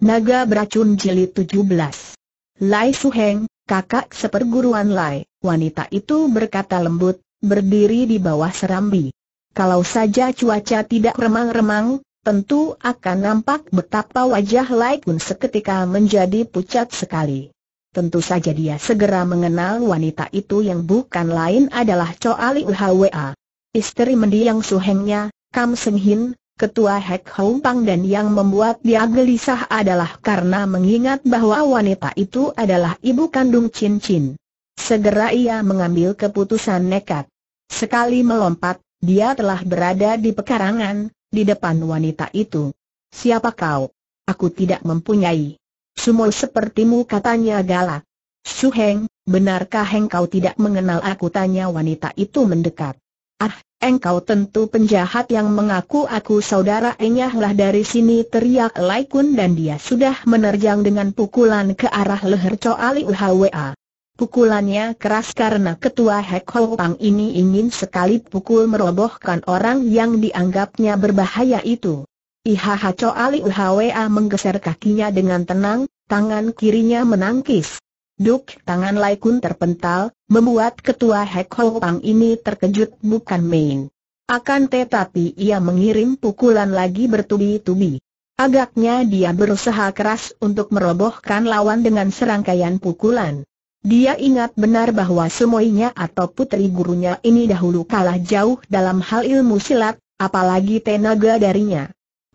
Naga beracun Jeli 17. Lai Suheng, kakak seperguruan Lai, wanita itu berkata lembut, berdiri di bawah serambi. Kalau saja cuaca tidak remang-remang, tentu akan nampak betapa wajah Lai pun seketika menjadi pucat sekali. Tentu saja dia segera mengenal wanita itu yang bukan lain adalah Choa Ali Istri mendiang suhengnya, Kam Seng Hin, ketua Hek Hong Pang dan yang membuat dia gelisah adalah karena mengingat bahwa wanita itu adalah ibu kandung Chin Chin. Segera ia mengambil keputusan nekat. Sekali melompat, dia telah berada di pekarangan, di depan wanita itu. Siapa kau? Aku tidak mempunyai. Sumo sepertimu katanya galak. Heng, benarkah Heng kau tidak mengenal aku tanya wanita itu mendekat. Ah, engkau tentu penjahat yang mengaku aku saudara enyahlah dari sini teriak Lai dan dia sudah menerjang dengan pukulan ke arah leher Coali Uhwa. Pukulannya keras karena ketua Hek Ho Pang ini ingin sekali pukul merobohkan orang yang dianggapnya berbahaya itu. Ihaha Coali Uhwa menggeser kakinya dengan tenang, tangan kirinya menangkis. Duk tangan Lai terpental, membuat ketua Hek Ho Pang ini terkejut bukan main. Akan tetapi ia mengirim pukulan lagi bertubi-tubi. Agaknya dia berusaha keras untuk merobohkan lawan dengan serangkaian pukulan. Dia ingat benar bahwa semuanya atau putri gurunya ini dahulu kalah jauh dalam hal ilmu silat, apalagi tenaga darinya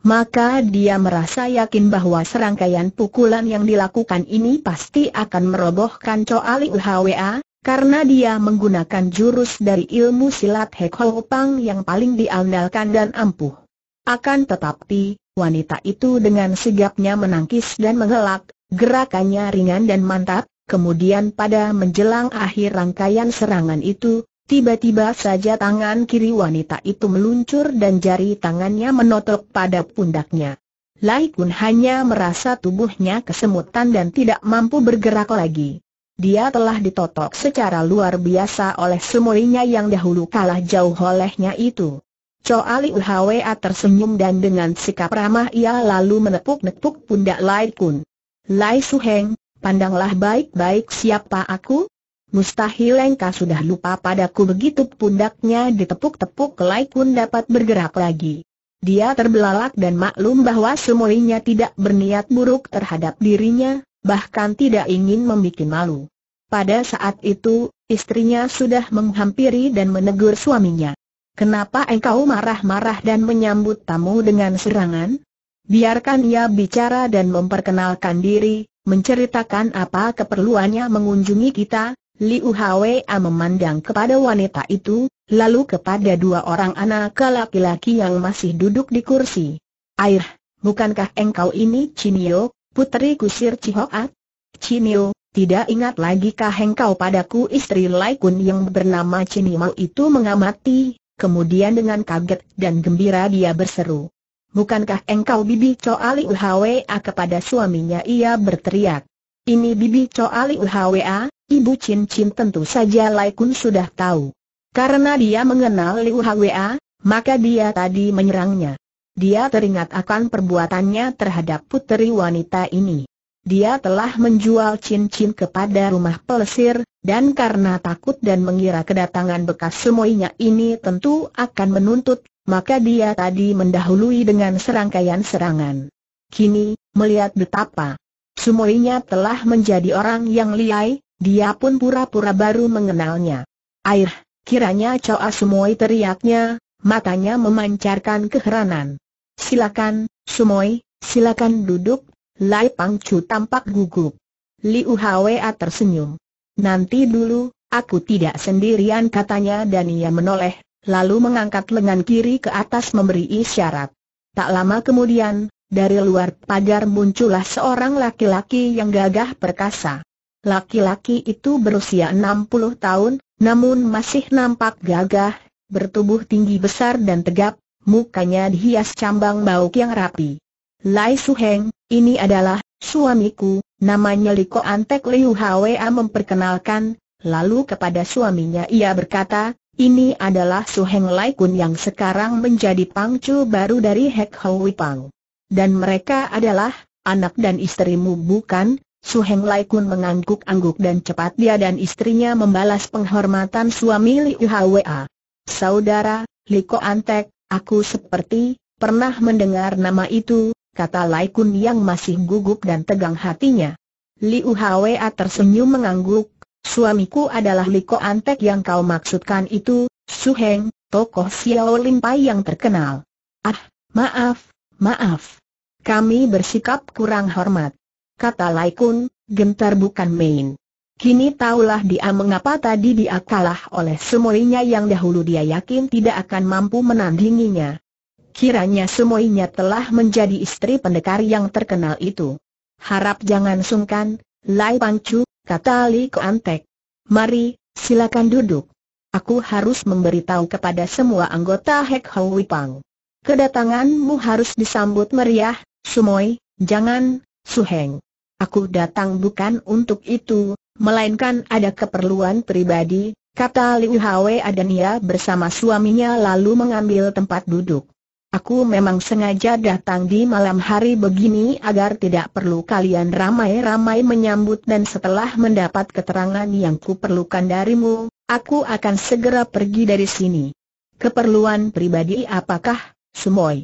maka dia merasa yakin bahwa serangkaian pukulan yang dilakukan ini pasti akan merobohkan Choali Uhwa, karena dia menggunakan jurus dari ilmu silat Hek Ho yang paling diandalkan dan ampuh. Akan tetapi, wanita itu dengan sigapnya menangkis dan mengelak, gerakannya ringan dan mantap, kemudian pada menjelang akhir rangkaian serangan itu, Tiba-tiba saja tangan kiri wanita itu meluncur dan jari tangannya menotok pada pundaknya. Lai Kun hanya merasa tubuhnya kesemutan dan tidak mampu bergerak lagi. Dia telah ditotok secara luar biasa oleh semuanya yang dahulu kalah jauh olehnya itu. Choali Uhwa tersenyum dan dengan sikap ramah ia lalu menepuk-nepuk pundak Lai Kun. Lai Heng, pandanglah baik-baik siapa aku, Mustahil engkau sudah lupa padaku begitu pundaknya ditepuk-tepuk Lai pun dapat bergerak lagi. Dia terbelalak dan maklum bahwa semuanya tidak berniat buruk terhadap dirinya, bahkan tidak ingin membuat malu. Pada saat itu, istrinya sudah menghampiri dan menegur suaminya. Kenapa engkau marah-marah dan menyambut tamu dengan serangan? Biarkan ia bicara dan memperkenalkan diri, menceritakan apa keperluannya mengunjungi kita, Liu Hwa memandang kepada wanita itu, lalu kepada dua orang anak laki-laki yang masih duduk di kursi. Air, bukankah engkau ini Cinio, putri kusir Cihoat? Cinio, tidak ingat lagikah engkau padaku istri Lai Kun yang bernama Cinimau itu mengamati, kemudian dengan kaget dan gembira dia berseru. Bukankah engkau bibi Choa Liu Hwa kepada suaminya ia berteriak. Ini bibi Choa Liu Hwa, Ibu cincin tentu saja Lai Kun sudah tahu. Karena dia mengenal Liu Hwa, maka dia tadi menyerangnya. Dia teringat akan perbuatannya terhadap puteri wanita ini. Dia telah menjual cincin kepada rumah pelesir, dan karena takut dan mengira kedatangan bekas semuanya ini tentu akan menuntut, maka dia tadi mendahului dengan serangkaian serangan. Kini, melihat betapa semuanya telah menjadi orang yang liai, dia pun pura-pura baru mengenalnya. Air, kiranya Choa Sumoy teriaknya, matanya memancarkan keheranan. Silakan, Sumoi, silakan duduk, Lai Pangcu tampak gugup. Liu Hwa tersenyum. Nanti dulu, aku tidak sendirian katanya dan ia menoleh, lalu mengangkat lengan kiri ke atas memberi isyarat. Tak lama kemudian, dari luar pagar muncullah seorang laki-laki yang gagah perkasa. Laki-laki itu berusia 60 tahun, namun masih nampak gagah, bertubuh tinggi besar dan tegap, mukanya dihias cambang bau yang rapi. Lai Su Heng, ini adalah suamiku, namanya Liko Antek Liu Hwa memperkenalkan, lalu kepada suaminya ia berkata, ini adalah Su Heng Lai Kun yang sekarang menjadi pangcu baru dari Hek Hau Pang. Dan mereka adalah, anak dan istrimu bukan, Su Heng Lai Kun mengangguk-angguk dan cepat dia dan istrinya membalas penghormatan suami Liu Hwa. Saudara, Li Ko Antek, aku seperti pernah mendengar nama itu, kata Lai Kun yang masih gugup dan tegang hatinya. Liu Hwa tersenyum mengangguk, suamiku adalah Li Ko Antek yang kau maksudkan itu, Su Heng, tokoh Xiao Pai yang terkenal. Ah, maaf, maaf. Kami bersikap kurang hormat kata Lai Kun, gentar bukan main. Kini taulah dia mengapa tadi dia kalah oleh semuanya yang dahulu dia yakin tidak akan mampu menandinginya. Kiranya semuanya telah menjadi istri pendekar yang terkenal itu. Harap jangan sungkan, Lai Pangcu, kata Li Koantek. Mari, silakan duduk. Aku harus memberitahu kepada semua anggota Hek Hau Pang. Kedatanganmu harus disambut meriah, Sumoy, jangan, Suheng. Aku datang bukan untuk itu, melainkan ada keperluan pribadi, kata Liu Hwe Adania bersama suaminya lalu mengambil tempat duduk. Aku memang sengaja datang di malam hari begini agar tidak perlu kalian ramai-ramai menyambut dan setelah mendapat keterangan yang kuperlukan darimu, aku akan segera pergi dari sini. Keperluan pribadi apakah, Sumoy?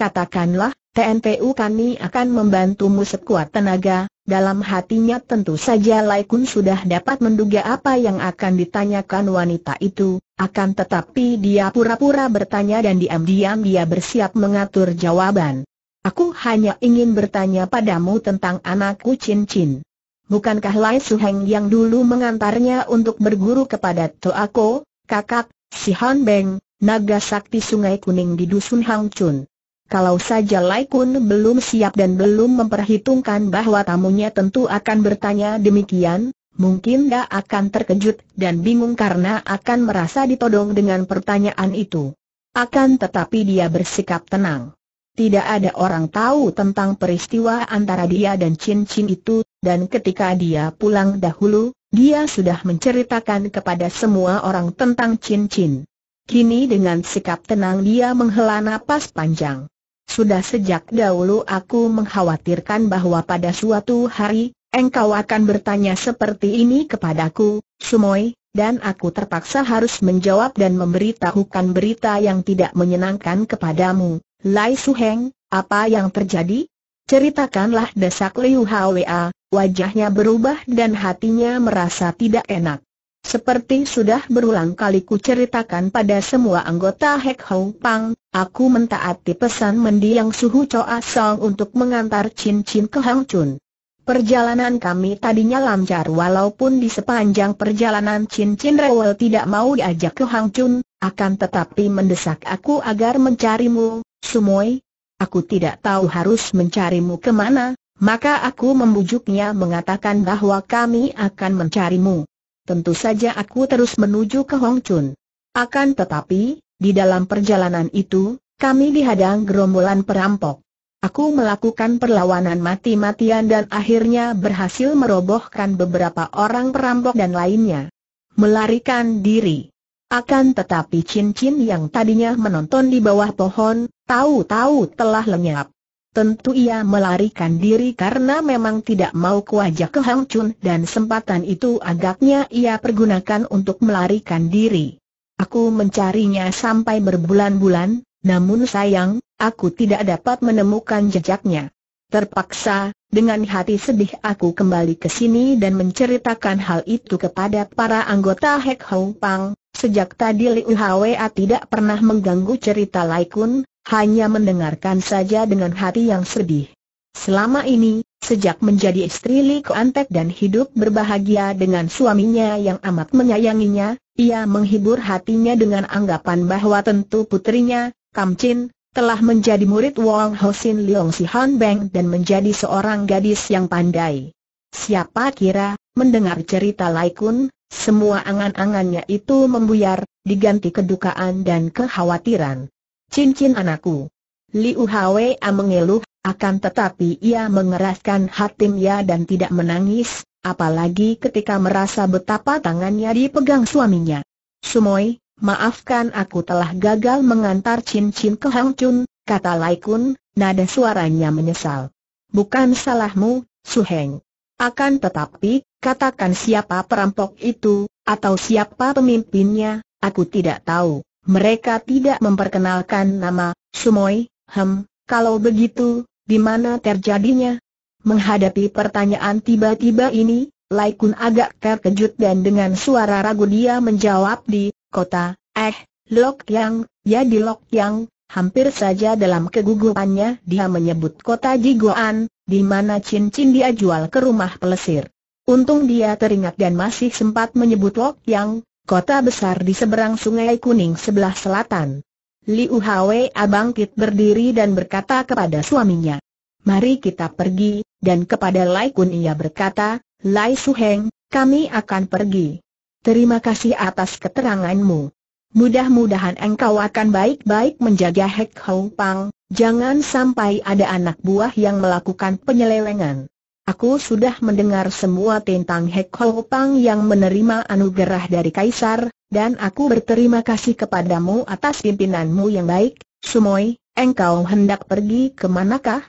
katakanlah, TNPU kami akan membantumu sekuat tenaga, dalam hatinya tentu saja Kun sudah dapat menduga apa yang akan ditanyakan wanita itu, akan tetapi dia pura-pura bertanya dan diam-diam dia bersiap mengatur jawaban. Aku hanya ingin bertanya padamu tentang anakku Chin Chin. Bukankah Lai Heng yang dulu mengantarnya untuk berguru kepada Toako, kakak, si Han Beng, naga sakti sungai kuning di Dusun Hang Chun? Kalau saja Lai Kun belum siap dan belum memperhitungkan bahwa tamunya tentu akan bertanya demikian, mungkin dia akan terkejut dan bingung karena akan merasa ditodong dengan pertanyaan itu. Akan tetapi dia bersikap tenang. Tidak ada orang tahu tentang peristiwa antara dia dan Chin Chin itu, dan ketika dia pulang dahulu, dia sudah menceritakan kepada semua orang tentang Chin Chin. Kini dengan sikap tenang dia menghela napas panjang. Sudah sejak dahulu aku mengkhawatirkan bahwa pada suatu hari, engkau akan bertanya seperti ini kepadaku, Sumoy, dan aku terpaksa harus menjawab dan memberitahukan berita yang tidak menyenangkan kepadamu. Lai Heng. apa yang terjadi? Ceritakanlah desak Liu Hwa, wajahnya berubah dan hatinya merasa tidak enak. Seperti sudah berulang kali kuceritakan pada semua anggota Hek Hong Pang, aku mentaati pesan mendiang suhu Choa Song untuk mengantar cincin ke Hang Chun. Perjalanan kami tadinya lancar walaupun di sepanjang perjalanan cincin Rewel tidak mau diajak ke Hang Chun, akan tetapi mendesak aku agar mencarimu, Sumoy. Aku tidak tahu harus mencarimu kemana, maka aku membujuknya mengatakan bahwa kami akan mencarimu tentu saja aku terus menuju ke Hong Chun. Akan tetapi, di dalam perjalanan itu, kami dihadang gerombolan perampok. Aku melakukan perlawanan mati-matian dan akhirnya berhasil merobohkan beberapa orang perampok dan lainnya. Melarikan diri. Akan tetapi cincin yang tadinya menonton di bawah pohon, tahu-tahu telah lenyap. Tentu ia melarikan diri karena memang tidak mau kuajak ke Hang Chun dan sempatan itu agaknya ia pergunakan untuk melarikan diri. Aku mencarinya sampai berbulan-bulan, namun sayang, aku tidak dapat menemukan jejaknya. Terpaksa, dengan hati sedih aku kembali ke sini dan menceritakan hal itu kepada para anggota Hek Hong Pang. Sejak tadi Liu Hwa tidak pernah mengganggu cerita Lai Kun, hanya mendengarkan saja dengan hati yang sedih. Selama ini, sejak menjadi istri Li Antek dan hidup berbahagia dengan suaminya yang amat menyayanginya, ia menghibur hatinya dengan anggapan bahwa tentu putrinya, Kam Chin, telah menjadi murid Wong Hosin Leong Han Beng dan menjadi seorang gadis yang pandai. Siapa kira, mendengar cerita Lai Kun, semua angan-angannya itu membuyar, diganti kedukaan dan kekhawatiran cincin anakku. Liu Hwa mengeluh, akan tetapi ia mengeraskan hatimnya dan tidak menangis, apalagi ketika merasa betapa tangannya dipegang suaminya. Sumoi, maafkan aku telah gagal mengantar cincin ke Hang Chun, kata Lai Kun, nada suaranya menyesal. Bukan salahmu, Su Heng. Akan tetapi, katakan siapa perampok itu, atau siapa pemimpinnya, aku tidak tahu. Mereka tidak memperkenalkan nama, Sumoy, hem, kalau begitu, di mana terjadinya? Menghadapi pertanyaan tiba-tiba ini, kun agak terkejut dan dengan suara ragu dia menjawab di kota, eh, Lok Yang, ya di Lok Yang, hampir saja dalam kegugupannya dia menyebut kota Jigoan, di mana cincin dia jual ke rumah pelesir. Untung dia teringat dan masih sempat menyebut Lok Yang, kota besar di seberang sungai Kuning sebelah selatan. Liu Hwa abangkit berdiri dan berkata kepada suaminya, Mari kita pergi, dan kepada Lai Kun ia berkata, Lai Heng, kami akan pergi. Terima kasih atas keteranganmu. Mudah-mudahan engkau akan baik-baik menjaga Hek Hou Pang, jangan sampai ada anak buah yang melakukan penyelewengan. Aku sudah mendengar semua tentang Hek Pang yang menerima anugerah dari Kaisar, dan aku berterima kasih kepadamu atas pimpinanmu yang baik, Sumoy, engkau hendak pergi ke manakah?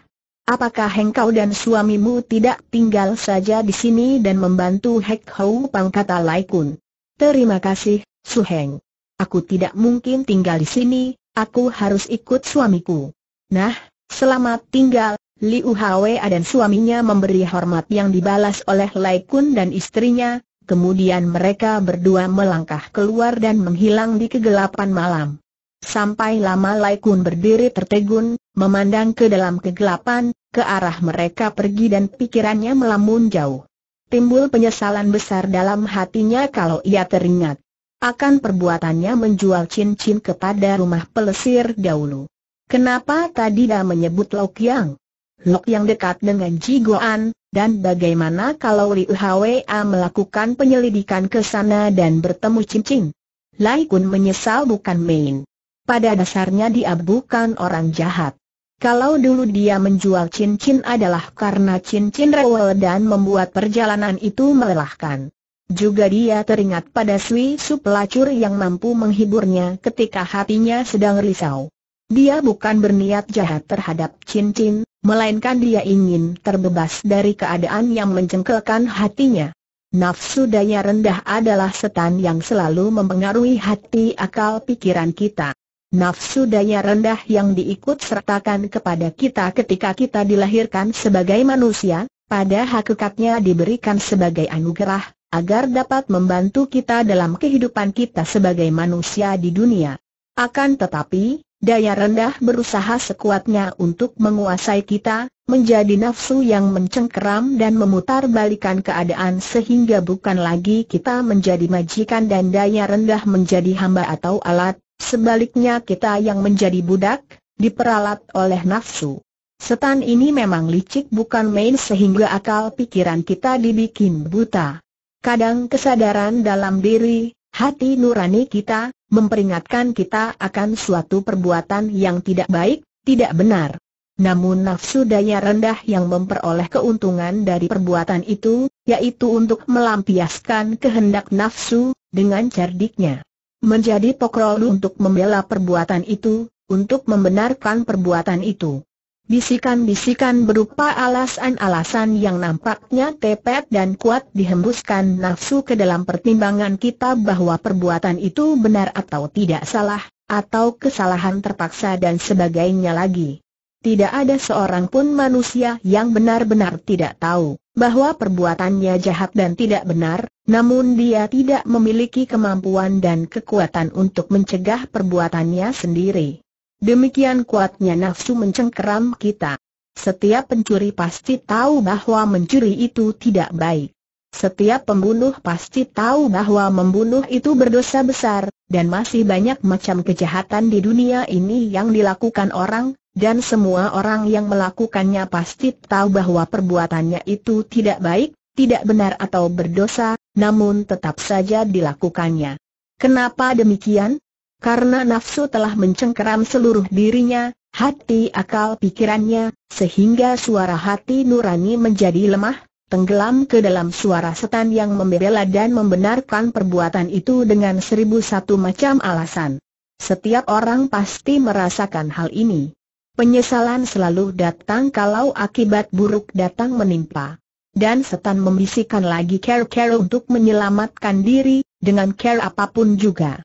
Apakah engkau dan suamimu tidak tinggal saja di sini dan membantu Hek Ho Pang kata Lai Terima kasih, Suheng. Aku tidak mungkin tinggal di sini, aku harus ikut suamiku. Nah, selamat tinggal, Liu Hwa dan suaminya memberi hormat yang dibalas oleh Lai Kun dan istrinya, kemudian mereka berdua melangkah keluar dan menghilang di kegelapan malam. Sampai lama Lai Kun berdiri tertegun, memandang ke dalam kegelapan, ke arah mereka pergi dan pikirannya melamun jauh. Timbul penyesalan besar dalam hatinya kalau ia teringat akan perbuatannya menjual cincin kepada rumah pelesir dahulu. Kenapa tadi dah menyebut Lok Yang? Lok yang dekat dengan Jigoan, dan bagaimana kalau Liu Hwa melakukan penyelidikan ke sana dan bertemu Cincin? Lai Kun menyesal bukan main. Pada dasarnya dia bukan orang jahat. Kalau dulu dia menjual cincin adalah karena cincin rewel dan membuat perjalanan itu melelahkan. Juga dia teringat pada Sui Su pelacur yang mampu menghiburnya ketika hatinya sedang risau. Dia bukan berniat jahat terhadap cincin, melainkan dia ingin terbebas dari keadaan yang mencengkelkan hatinya. Nafsu daya rendah adalah setan yang selalu mempengaruhi hati akal pikiran kita. Nafsu daya rendah yang diikut sertakan kepada kita ketika kita dilahirkan sebagai manusia, pada hakikatnya diberikan sebagai anugerah, agar dapat membantu kita dalam kehidupan kita sebagai manusia di dunia. Akan tetapi, daya rendah berusaha sekuatnya untuk menguasai kita, menjadi nafsu yang mencengkeram dan memutar balikan keadaan sehingga bukan lagi kita menjadi majikan dan daya rendah menjadi hamba atau alat, sebaliknya kita yang menjadi budak, diperalat oleh nafsu. Setan ini memang licik bukan main sehingga akal pikiran kita dibikin buta. Kadang kesadaran dalam diri, hati nurani kita, memperingatkan kita akan suatu perbuatan yang tidak baik, tidak benar. Namun nafsu daya rendah yang memperoleh keuntungan dari perbuatan itu, yaitu untuk melampiaskan kehendak nafsu, dengan cerdiknya. Menjadi pokrol untuk membela perbuatan itu, untuk membenarkan perbuatan itu. Bisikan-bisikan berupa alasan-alasan yang nampaknya tepat dan kuat dihembuskan nafsu ke dalam pertimbangan kita bahwa perbuatan itu benar atau tidak salah, atau kesalahan terpaksa dan sebagainya lagi. Tidak ada seorang pun manusia yang benar-benar tidak tahu bahwa perbuatannya jahat dan tidak benar, namun dia tidak memiliki kemampuan dan kekuatan untuk mencegah perbuatannya sendiri. Demikian kuatnya nafsu mencengkeram kita. Setiap pencuri pasti tahu bahwa mencuri itu tidak baik. Setiap pembunuh pasti tahu bahwa membunuh itu berdosa besar, dan masih banyak macam kejahatan di dunia ini yang dilakukan orang, dan semua orang yang melakukannya pasti tahu bahwa perbuatannya itu tidak baik, tidak benar atau berdosa, namun tetap saja dilakukannya. Kenapa demikian? Karena nafsu telah mencengkeram seluruh dirinya, hati akal pikirannya, sehingga suara hati nurani menjadi lemah, tenggelam ke dalam suara setan yang membela dan membenarkan perbuatan itu dengan seribu satu macam alasan. Setiap orang pasti merasakan hal ini. Penyesalan selalu datang kalau akibat buruk datang menimpa. Dan setan membisikkan lagi care-care untuk menyelamatkan diri, dengan care apapun juga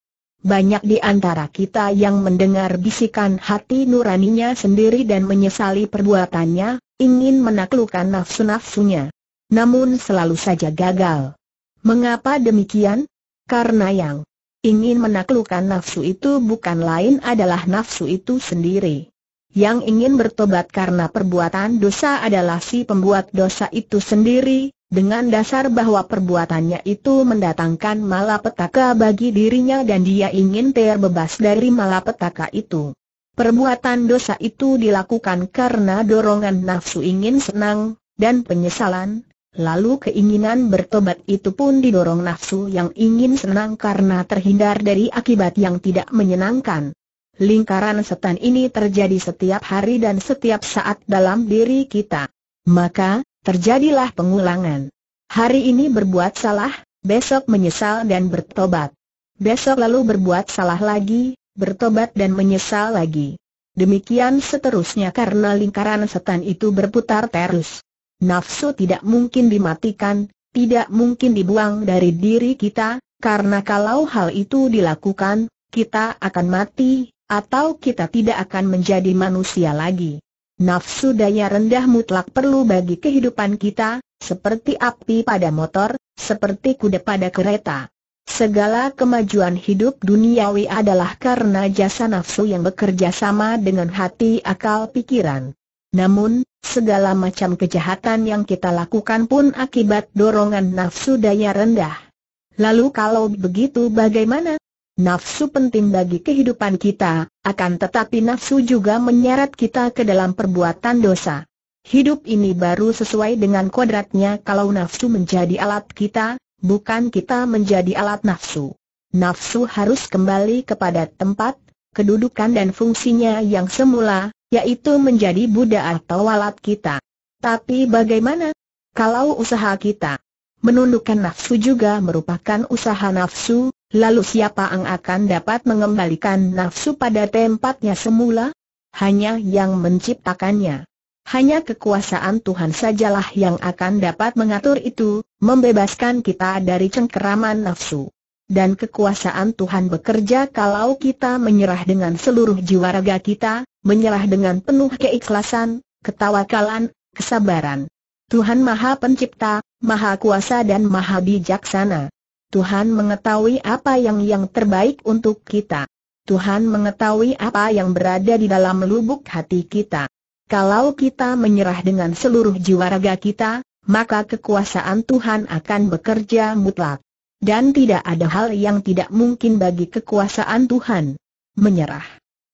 banyak di antara kita yang mendengar bisikan hati nuraninya sendiri dan menyesali perbuatannya, ingin menaklukkan nafsu-nafsunya. Namun selalu saja gagal. Mengapa demikian? Karena yang ingin menaklukkan nafsu itu bukan lain adalah nafsu itu sendiri. Yang ingin bertobat karena perbuatan dosa adalah si pembuat dosa itu sendiri, dengan dasar bahwa perbuatannya itu mendatangkan malapetaka bagi dirinya dan dia ingin terbebas dari malapetaka itu. Perbuatan dosa itu dilakukan karena dorongan nafsu ingin senang, dan penyesalan, lalu keinginan bertobat itu pun didorong nafsu yang ingin senang karena terhindar dari akibat yang tidak menyenangkan. Lingkaran setan ini terjadi setiap hari dan setiap saat dalam diri kita. Maka, Terjadilah pengulangan. Hari ini berbuat salah, besok menyesal dan bertobat. Besok lalu berbuat salah lagi, bertobat dan menyesal lagi. Demikian seterusnya karena lingkaran setan itu berputar terus. Nafsu tidak mungkin dimatikan, tidak mungkin dibuang dari diri kita, karena kalau hal itu dilakukan, kita akan mati, atau kita tidak akan menjadi manusia lagi. Nafsu daya rendah mutlak perlu bagi kehidupan kita, seperti api pada motor, seperti kuda pada kereta. Segala kemajuan hidup duniawi adalah karena jasa nafsu yang bekerja sama dengan hati akal pikiran. Namun, segala macam kejahatan yang kita lakukan pun akibat dorongan nafsu daya rendah. Lalu kalau begitu bagaimana? Nafsu penting bagi kehidupan kita, akan tetapi nafsu juga menyeret kita ke dalam perbuatan dosa. Hidup ini baru sesuai dengan kodratnya kalau nafsu menjadi alat kita, bukan kita menjadi alat nafsu. Nafsu harus kembali kepada tempat, kedudukan dan fungsinya yang semula, yaitu menjadi Buddha atau alat kita. Tapi bagaimana kalau usaha kita menundukkan nafsu juga merupakan usaha nafsu, lalu siapa yang akan dapat mengembalikan nafsu pada tempatnya semula? Hanya yang menciptakannya. Hanya kekuasaan Tuhan sajalah yang akan dapat mengatur itu, membebaskan kita dari cengkeraman nafsu. Dan kekuasaan Tuhan bekerja kalau kita menyerah dengan seluruh jiwa raga kita, menyerah dengan penuh keikhlasan, ketawakalan, kesabaran. Tuhan Maha Pencipta, Maha Kuasa dan Maha Bijaksana. Tuhan mengetahui apa yang yang terbaik untuk kita. Tuhan mengetahui apa yang berada di dalam lubuk hati kita. Kalau kita menyerah dengan seluruh jiwa raga kita, maka kekuasaan Tuhan akan bekerja mutlak. Dan tidak ada hal yang tidak mungkin bagi kekuasaan Tuhan. Menyerah.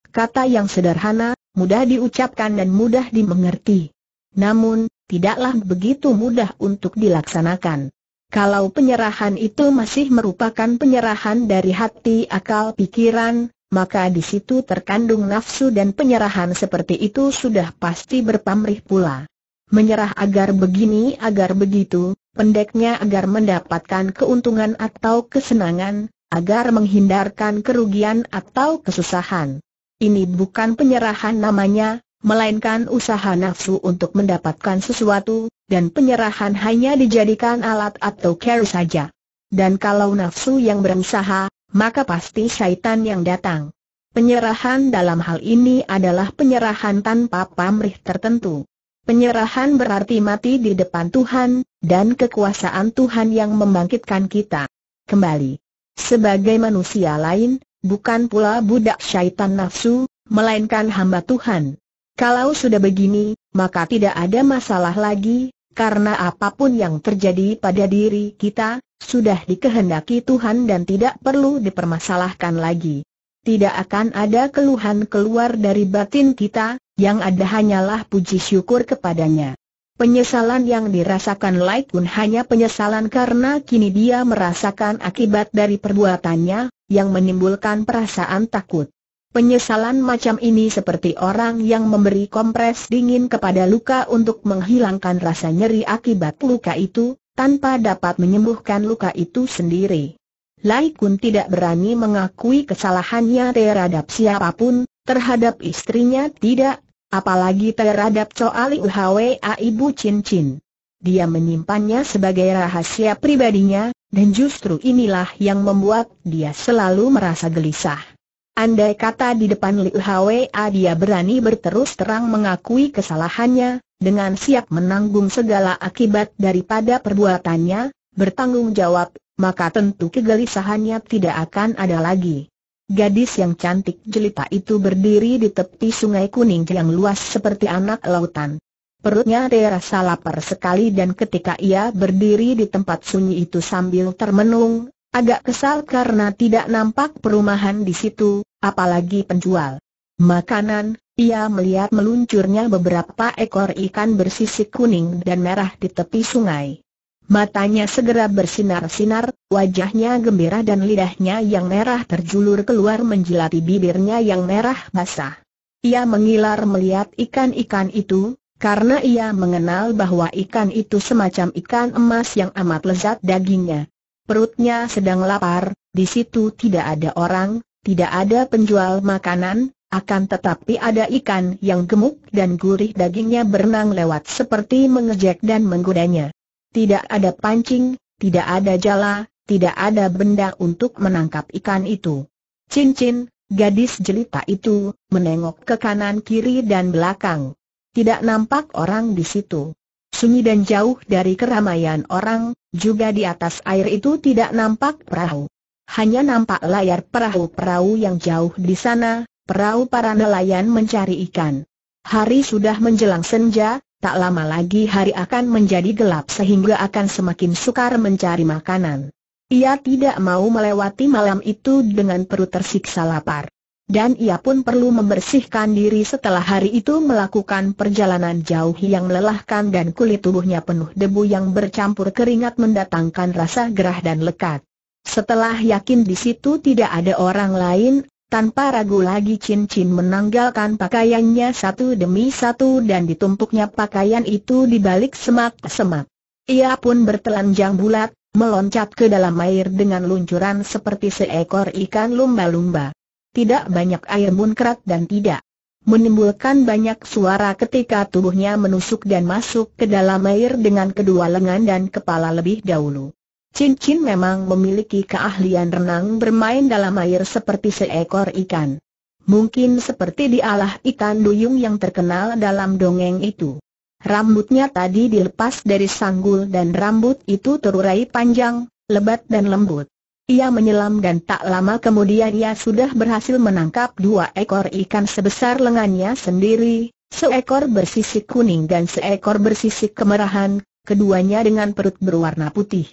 Kata yang sederhana, mudah diucapkan dan mudah dimengerti. Namun, tidaklah begitu mudah untuk dilaksanakan. Kalau penyerahan itu masih merupakan penyerahan dari hati akal pikiran, maka di situ terkandung nafsu dan penyerahan seperti itu sudah pasti berpamrih pula. Menyerah agar begini agar begitu, pendeknya agar mendapatkan keuntungan atau kesenangan, agar menghindarkan kerugian atau kesusahan. Ini bukan penyerahan namanya, melainkan usaha nafsu untuk mendapatkan sesuatu, dan penyerahan hanya dijadikan alat atau care saja. Dan kalau nafsu yang berusaha, maka pasti syaitan yang datang. Penyerahan dalam hal ini adalah penyerahan tanpa pamrih tertentu. Penyerahan berarti mati di depan Tuhan, dan kekuasaan Tuhan yang membangkitkan kita. Kembali. Sebagai manusia lain, bukan pula budak syaitan nafsu, melainkan hamba Tuhan. Kalau sudah begini, maka tidak ada masalah lagi, karena apapun yang terjadi pada diri kita, sudah dikehendaki Tuhan dan tidak perlu dipermasalahkan lagi. Tidak akan ada keluhan keluar dari batin kita, yang ada hanyalah puji syukur kepadanya. Penyesalan yang dirasakan Lai Kun hanya penyesalan karena kini dia merasakan akibat dari perbuatannya, yang menimbulkan perasaan takut. Penyesalan macam ini seperti orang yang memberi kompres dingin kepada luka untuk menghilangkan rasa nyeri akibat luka itu, tanpa dapat menyembuhkan luka itu sendiri. Lai Kun tidak berani mengakui kesalahannya terhadap siapapun, terhadap istrinya tidak, apalagi terhadap Coali Uhwa Ibu Cincin. Dia menyimpannya sebagai rahasia pribadinya, dan justru inilah yang membuat dia selalu merasa gelisah. Andai kata di depan Liu Hwa dia berani berterus terang mengakui kesalahannya, dengan siap menanggung segala akibat daripada perbuatannya, bertanggung jawab, maka tentu kegelisahannya tidak akan ada lagi. Gadis yang cantik jelita itu berdiri di tepi sungai kuning yang luas seperti anak lautan. Perutnya terasa lapar sekali dan ketika ia berdiri di tempat sunyi itu sambil termenung, Agak kesal karena tidak nampak perumahan di situ, apalagi penjual makanan, ia melihat meluncurnya beberapa ekor ikan bersisik kuning dan merah di tepi sungai. Matanya segera bersinar-sinar, wajahnya gembira dan lidahnya yang merah terjulur keluar menjilati bibirnya yang merah basah. Ia mengilar melihat ikan-ikan itu, karena ia mengenal bahwa ikan itu semacam ikan emas yang amat lezat dagingnya. Perutnya sedang lapar, di situ tidak ada orang, tidak ada penjual makanan, akan tetapi ada ikan yang gemuk dan gurih dagingnya berenang lewat seperti mengejek dan menggodanya. Tidak ada pancing, tidak ada jala, tidak ada benda untuk menangkap ikan itu. Cincin, gadis jelita itu, menengok ke kanan kiri dan belakang. Tidak nampak orang di situ sunyi dan jauh dari keramaian orang, juga di atas air itu tidak nampak perahu. Hanya nampak layar perahu-perahu yang jauh di sana, perahu para nelayan mencari ikan. Hari sudah menjelang senja, tak lama lagi hari akan menjadi gelap sehingga akan semakin sukar mencari makanan. Ia tidak mau melewati malam itu dengan perut tersiksa lapar dan ia pun perlu membersihkan diri setelah hari itu melakukan perjalanan jauh yang melelahkan dan kulit tubuhnya penuh debu yang bercampur keringat mendatangkan rasa gerah dan lekat. Setelah yakin di situ tidak ada orang lain, tanpa ragu lagi Chin Chin menanggalkan pakaiannya satu demi satu dan ditumpuknya pakaian itu di balik semak-semak. Ia pun bertelanjang bulat, meloncat ke dalam air dengan luncuran seperti seekor ikan lumba-lumba tidak banyak air munkrat dan tidak menimbulkan banyak suara ketika tubuhnya menusuk dan masuk ke dalam air dengan kedua lengan dan kepala lebih dahulu. Cincin memang memiliki keahlian renang bermain dalam air seperti seekor ikan. Mungkin seperti dialah ikan duyung yang terkenal dalam dongeng itu. Rambutnya tadi dilepas dari sanggul dan rambut itu terurai panjang, lebat dan lembut. Ia menyelam dan tak lama kemudian ia sudah berhasil menangkap dua ekor ikan sebesar lengannya sendiri, seekor bersisik kuning dan seekor bersisik kemerahan, keduanya dengan perut berwarna putih.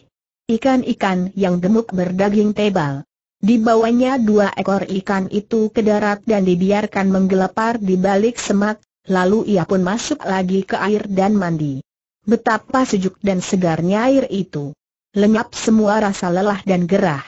Ikan-ikan yang gemuk berdaging tebal. Di bawahnya dua ekor ikan itu ke darat dan dibiarkan menggelepar di balik semak, lalu ia pun masuk lagi ke air dan mandi. Betapa sejuk dan segarnya air itu lenyap semua rasa lelah dan gerah.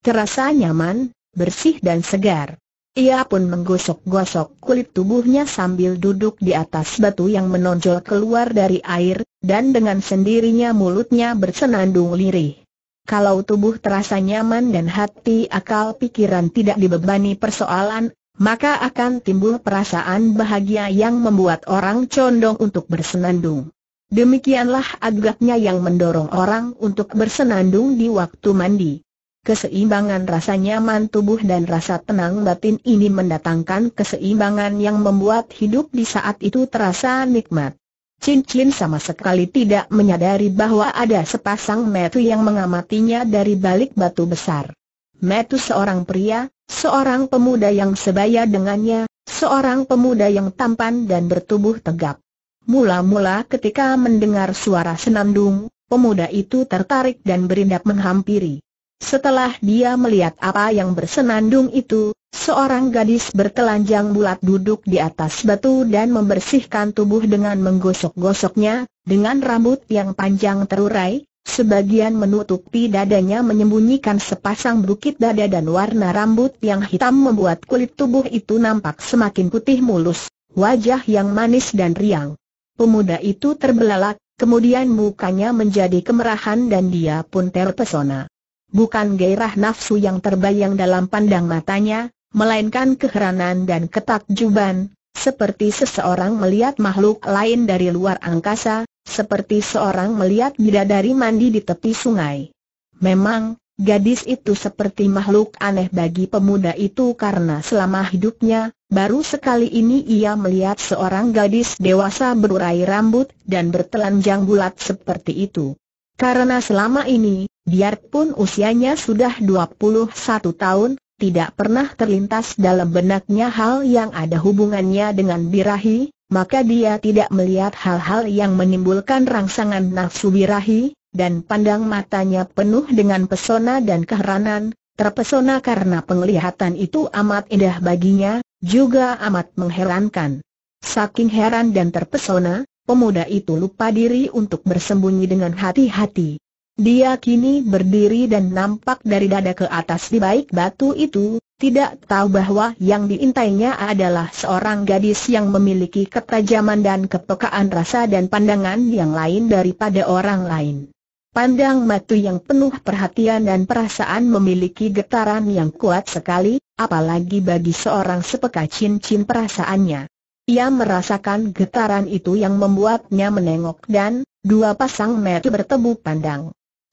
Terasa nyaman, bersih dan segar. Ia pun menggosok-gosok kulit tubuhnya sambil duduk di atas batu yang menonjol keluar dari air, dan dengan sendirinya mulutnya bersenandung lirih. Kalau tubuh terasa nyaman dan hati akal pikiran tidak dibebani persoalan, maka akan timbul perasaan bahagia yang membuat orang condong untuk bersenandung. Demikianlah agaknya yang mendorong orang untuk bersenandung di waktu mandi. Keseimbangan rasa nyaman tubuh dan rasa tenang batin ini mendatangkan keseimbangan yang membuat hidup di saat itu terasa nikmat. Cincin sama sekali tidak menyadari bahwa ada sepasang metu yang mengamatinya dari balik batu besar. Metu seorang pria, seorang pemuda yang sebaya dengannya, seorang pemuda yang tampan dan bertubuh tegap. Mula-mula ketika mendengar suara senandung, pemuda itu tertarik dan berindak menghampiri. Setelah dia melihat apa yang bersenandung itu, seorang gadis bertelanjang bulat duduk di atas batu dan membersihkan tubuh dengan menggosok-gosoknya, dengan rambut yang panjang terurai, sebagian menutupi dadanya menyembunyikan sepasang bukit dada dan warna rambut yang hitam membuat kulit tubuh itu nampak semakin putih mulus, wajah yang manis dan riang. Pemuda itu terbelalak, kemudian mukanya menjadi kemerahan dan dia pun terpesona. Bukan gairah nafsu yang terbayang dalam pandang matanya, melainkan keheranan dan ketakjuban, seperti seseorang melihat makhluk lain dari luar angkasa, seperti seorang melihat bidadari mandi di tepi sungai. Memang, Gadis itu seperti makhluk aneh bagi pemuda itu karena selama hidupnya, baru sekali ini ia melihat seorang gadis dewasa berurai rambut dan bertelanjang bulat seperti itu. Karena selama ini, biarpun usianya sudah 21 tahun, tidak pernah terlintas dalam benaknya hal yang ada hubungannya dengan birahi, maka dia tidak melihat hal-hal yang menimbulkan rangsangan nafsu birahi, dan pandang matanya penuh dengan pesona dan keheranan, terpesona karena penglihatan itu amat indah baginya, juga amat mengherankan. Saking heran dan terpesona, pemuda itu lupa diri untuk bersembunyi dengan hati-hati. Dia kini berdiri dan nampak dari dada ke atas di baik batu itu, tidak tahu bahwa yang diintainya adalah seorang gadis yang memiliki ketajaman dan kepekaan rasa dan pandangan yang lain daripada orang lain. Pandang Matu yang penuh perhatian dan perasaan memiliki getaran yang kuat sekali, apalagi bagi seorang sepeka cincin perasaannya. Ia merasakan getaran itu yang membuatnya menengok dan, dua pasang mata bertemu pandang.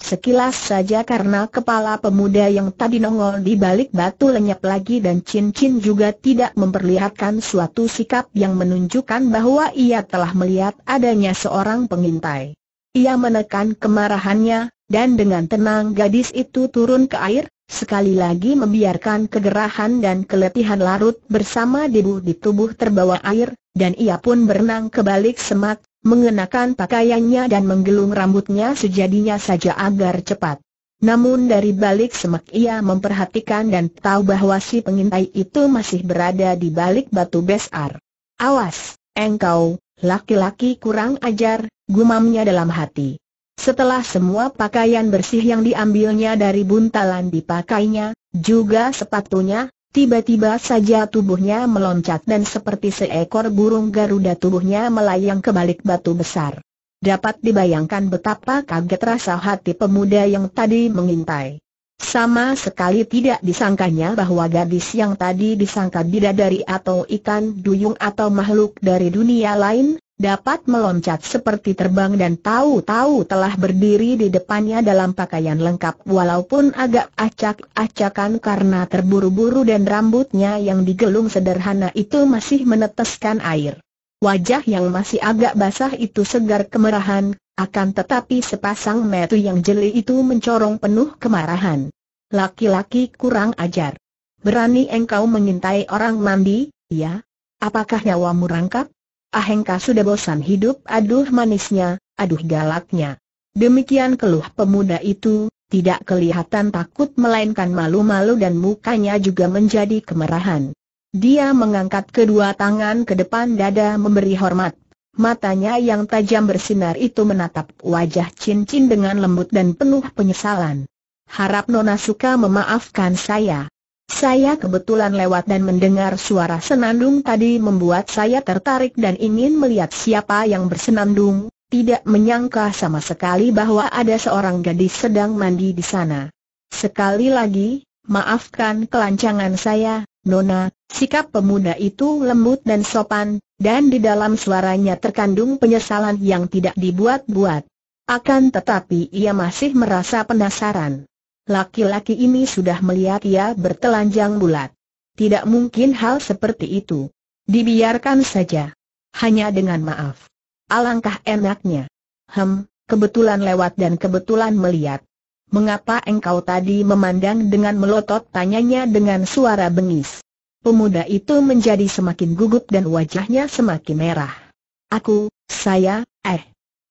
Sekilas saja karena kepala pemuda yang tadi nongol di balik batu lenyap lagi dan cincin juga tidak memperlihatkan suatu sikap yang menunjukkan bahwa ia telah melihat adanya seorang pengintai. Ia menekan kemarahannya, dan dengan tenang gadis itu turun ke air, sekali lagi membiarkan kegerahan dan keletihan larut bersama debu di tubuh terbawa air, dan ia pun berenang ke balik semak, mengenakan pakaiannya dan menggelung rambutnya sejadinya saja agar cepat. Namun dari balik semak ia memperhatikan dan tahu bahwa si pengintai itu masih berada di balik batu besar. Awas, engkau, laki-laki kurang ajar, gumamnya dalam hati. Setelah semua pakaian bersih yang diambilnya dari buntalan dipakainya, juga sepatunya, tiba-tiba saja tubuhnya meloncat dan seperti seekor burung Garuda tubuhnya melayang ke balik batu besar. Dapat dibayangkan betapa kaget rasa hati pemuda yang tadi mengintai. Sama sekali tidak disangkanya bahwa gadis yang tadi disangka bidadari atau ikan duyung atau makhluk dari dunia lain, dapat meloncat seperti terbang dan tahu-tahu telah berdiri di depannya dalam pakaian lengkap walaupun agak acak-acakan karena terburu-buru dan rambutnya yang digelung sederhana itu masih meneteskan air. Wajah yang masih agak basah itu segar kemerahan, akan tetapi sepasang metu yang jeli itu mencorong penuh kemarahan. Laki-laki kurang ajar. Berani engkau mengintai orang mandi, ya? Apakah nyawamu rangkap? Ahengka sudah bosan hidup aduh manisnya, aduh galaknya. Demikian keluh pemuda itu, tidak kelihatan takut melainkan malu-malu dan mukanya juga menjadi kemerahan. Dia mengangkat kedua tangan ke depan dada memberi hormat. Matanya yang tajam bersinar itu menatap wajah cincin dengan lembut dan penuh penyesalan. Harap Nona suka memaafkan saya. Saya kebetulan lewat dan mendengar suara senandung tadi membuat saya tertarik dan ingin melihat siapa yang bersenandung, tidak menyangka sama sekali bahwa ada seorang gadis sedang mandi di sana. Sekali lagi, maafkan kelancangan saya, Nona, sikap pemuda itu lembut dan sopan, dan di dalam suaranya terkandung penyesalan yang tidak dibuat-buat. Akan tetapi ia masih merasa penasaran. Laki-laki ini sudah melihat ia bertelanjang bulat. Tidak mungkin hal seperti itu. Dibiarkan saja. Hanya dengan maaf. Alangkah enaknya. Hem, kebetulan lewat dan kebetulan melihat. Mengapa engkau tadi memandang dengan melotot tanyanya dengan suara bengis? Pemuda itu menjadi semakin gugup dan wajahnya semakin merah. Aku, saya, eh.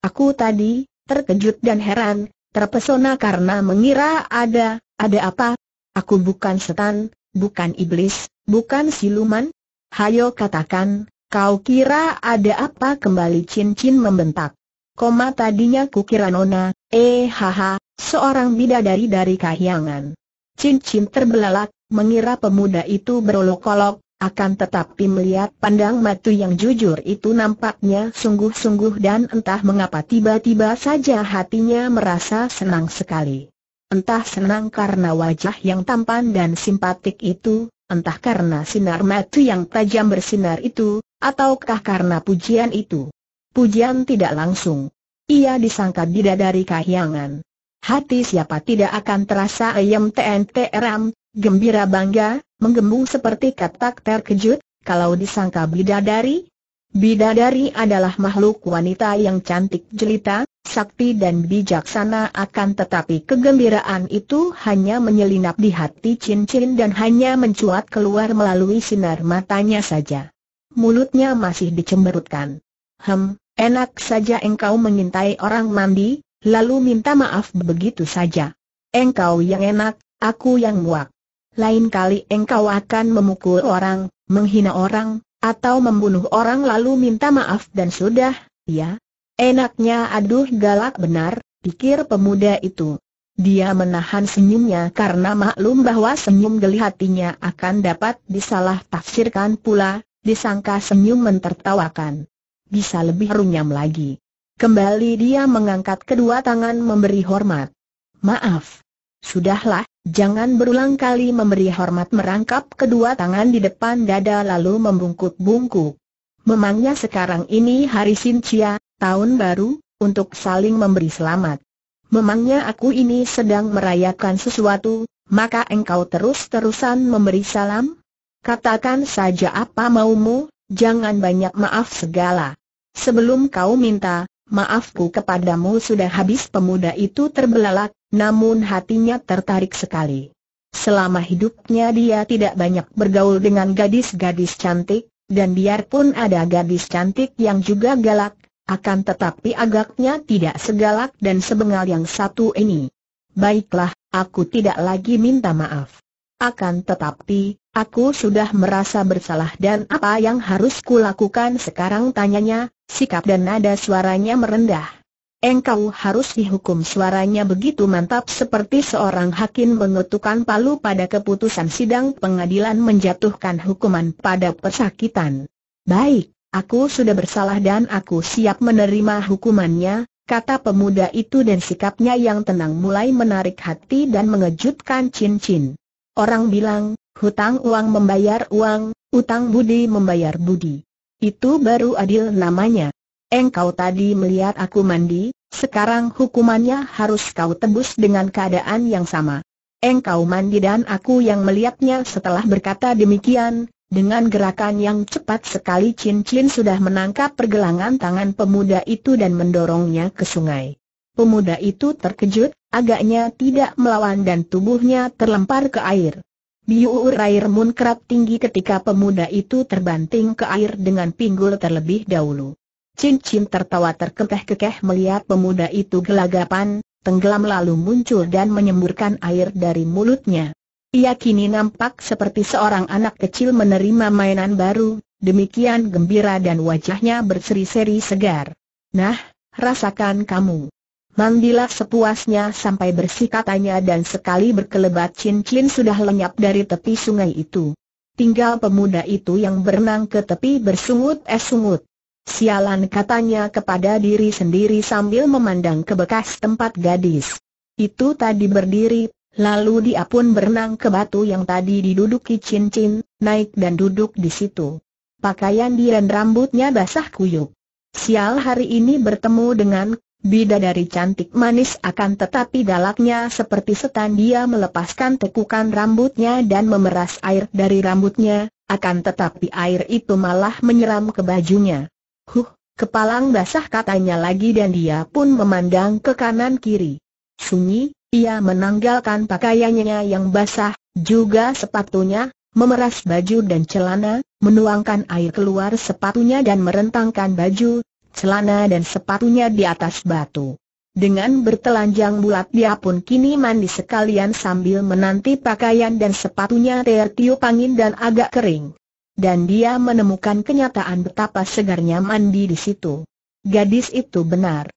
Aku tadi, terkejut dan heran, terpesona karena mengira ada, ada apa? Aku bukan setan, bukan iblis, bukan siluman. Hayo katakan, kau kira ada apa kembali cincin membentak. Koma tadinya kukira nona, eh haha, seorang bidadari dari kahyangan. Cincin terbelalak, mengira pemuda itu berolok-olok, akan tetapi melihat pandang matu yang jujur itu nampaknya sungguh-sungguh dan entah mengapa tiba-tiba saja hatinya merasa senang sekali. Entah senang karena wajah yang tampan dan simpatik itu, entah karena sinar matu yang tajam bersinar itu, ataukah karena pujian itu. Pujian tidak langsung. Ia disangka bidadari kahyangan. Hati siapa tidak akan terasa ayam TNT eram, Gembira bangga, menggembung seperti katak terkejut, kalau disangka bidadari. Bidadari adalah makhluk wanita yang cantik jelita, sakti dan bijaksana akan tetapi kegembiraan itu hanya menyelinap di hati cincin dan hanya mencuat keluar melalui sinar matanya saja. Mulutnya masih dicemberutkan. Hem, enak saja engkau mengintai orang mandi, lalu minta maaf begitu saja. Engkau yang enak, aku yang muak lain kali engkau akan memukul orang, menghina orang, atau membunuh orang lalu minta maaf dan sudah, ya. Enaknya aduh galak benar, pikir pemuda itu. Dia menahan senyumnya karena maklum bahwa senyum geli hatinya akan dapat disalah tafsirkan pula, disangka senyum mentertawakan. Bisa lebih runyam lagi. Kembali dia mengangkat kedua tangan memberi hormat. Maaf. Sudahlah, Jangan berulang kali memberi hormat merangkap kedua tangan di depan dada lalu membungkuk-bungkuk. Memangnya sekarang ini hari Sincia, tahun baru, untuk saling memberi selamat. Memangnya aku ini sedang merayakan sesuatu, maka engkau terus-terusan memberi salam? Katakan saja apa maumu, jangan banyak maaf segala. Sebelum kau minta, maafku kepadamu sudah habis pemuda itu terbelalak, namun hatinya tertarik sekali. Selama hidupnya dia tidak banyak bergaul dengan gadis-gadis cantik, dan biarpun ada gadis cantik yang juga galak, akan tetapi agaknya tidak segalak dan sebengal yang satu ini. Baiklah, aku tidak lagi minta maaf. Akan tetapi, aku sudah merasa bersalah dan apa yang harus kulakukan sekarang tanyanya, sikap dan nada suaranya merendah. Engkau harus dihukum suaranya begitu mantap seperti seorang hakim mengetukkan palu pada keputusan sidang pengadilan menjatuhkan hukuman pada persakitan. Baik, aku sudah bersalah dan aku siap menerima hukumannya, kata pemuda itu dan sikapnya yang tenang mulai menarik hati dan mengejutkan cincin. Orang bilang, hutang uang membayar uang, utang budi membayar budi. Itu baru adil namanya engkau tadi melihat aku mandi, sekarang hukumannya harus kau tebus dengan keadaan yang sama. Engkau mandi dan aku yang melihatnya setelah berkata demikian, dengan gerakan yang cepat sekali Chin Chin sudah menangkap pergelangan tangan pemuda itu dan mendorongnya ke sungai. Pemuda itu terkejut, agaknya tidak melawan dan tubuhnya terlempar ke air. Biuur air muncrat tinggi ketika pemuda itu terbanting ke air dengan pinggul terlebih dahulu. Cincin tertawa terkekeh-kekeh melihat pemuda itu gelagapan, tenggelam lalu muncul dan menyemburkan air dari mulutnya. Ia kini nampak seperti seorang anak kecil menerima mainan baru, demikian gembira dan wajahnya berseri-seri segar. Nah, rasakan kamu. Mandilah sepuasnya sampai bersih katanya dan sekali berkelebat cincin sudah lenyap dari tepi sungai itu. Tinggal pemuda itu yang berenang ke tepi bersungut esungut Sialan katanya kepada diri sendiri sambil memandang ke bekas tempat gadis. Itu tadi berdiri, lalu dia pun berenang ke batu yang tadi diduduki cincin, naik dan duduk di situ. Pakaian dia dan rambutnya basah kuyup. Sial hari ini bertemu dengan bidadari cantik manis akan tetapi galaknya seperti setan dia melepaskan tekukan rambutnya dan memeras air dari rambutnya, akan tetapi air itu malah menyeram ke bajunya. Huh, kepalang basah katanya lagi dan dia pun memandang ke kanan kiri. Sunyi, ia menanggalkan pakaiannya yang basah, juga sepatunya, memeras baju dan celana, menuangkan air keluar sepatunya dan merentangkan baju, celana dan sepatunya di atas batu. Dengan bertelanjang bulat dia pun kini mandi sekalian sambil menanti pakaian dan sepatunya tertiup angin dan agak kering dan dia menemukan kenyataan betapa segarnya mandi di situ. Gadis itu benar.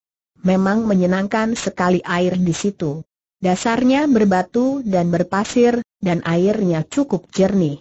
Memang menyenangkan sekali air di situ. Dasarnya berbatu dan berpasir, dan airnya cukup jernih.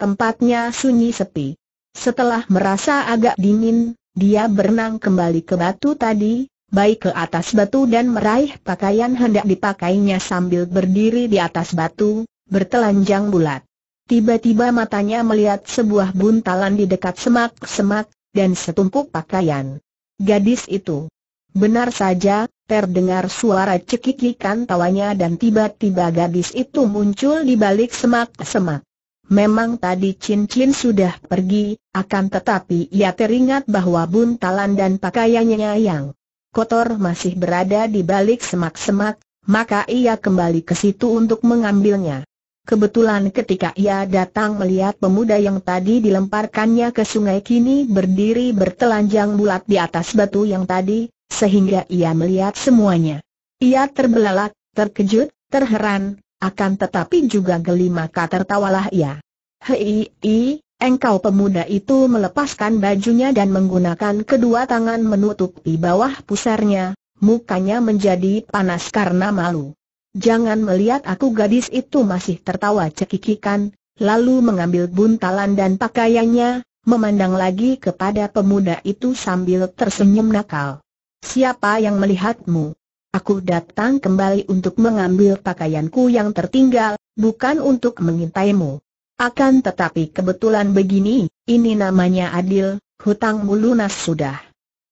Tempatnya sunyi sepi. Setelah merasa agak dingin, dia berenang kembali ke batu tadi, baik ke atas batu dan meraih pakaian hendak dipakainya sambil berdiri di atas batu, bertelanjang bulat. Tiba-tiba matanya melihat sebuah buntalan di dekat semak-semak, dan setumpuk pakaian. Gadis itu. Benar saja, terdengar suara cekikikan tawanya dan tiba-tiba gadis itu muncul di balik semak-semak. Memang tadi cincin sudah pergi, akan tetapi ia teringat bahwa buntalan dan pakaiannya yang kotor masih berada di balik semak-semak, maka ia kembali ke situ untuk mengambilnya. Kebetulan ketika ia datang melihat pemuda yang tadi dilemparkannya ke sungai kini berdiri bertelanjang bulat di atas batu yang tadi, sehingga ia melihat semuanya. Ia terbelalak, terkejut, terheran, akan tetapi juga geli maka tertawalah ia. Hei, i, engkau pemuda itu melepaskan bajunya dan menggunakan kedua tangan menutupi bawah pusarnya, mukanya menjadi panas karena malu. Jangan melihat aku gadis itu masih tertawa cekikikan, lalu mengambil buntalan dan pakaiannya, memandang lagi kepada pemuda itu sambil tersenyum nakal. Siapa yang melihatmu? Aku datang kembali untuk mengambil pakaianku yang tertinggal, bukan untuk mengintaimu. Akan tetapi kebetulan begini, ini namanya adil, hutangmu lunas sudah.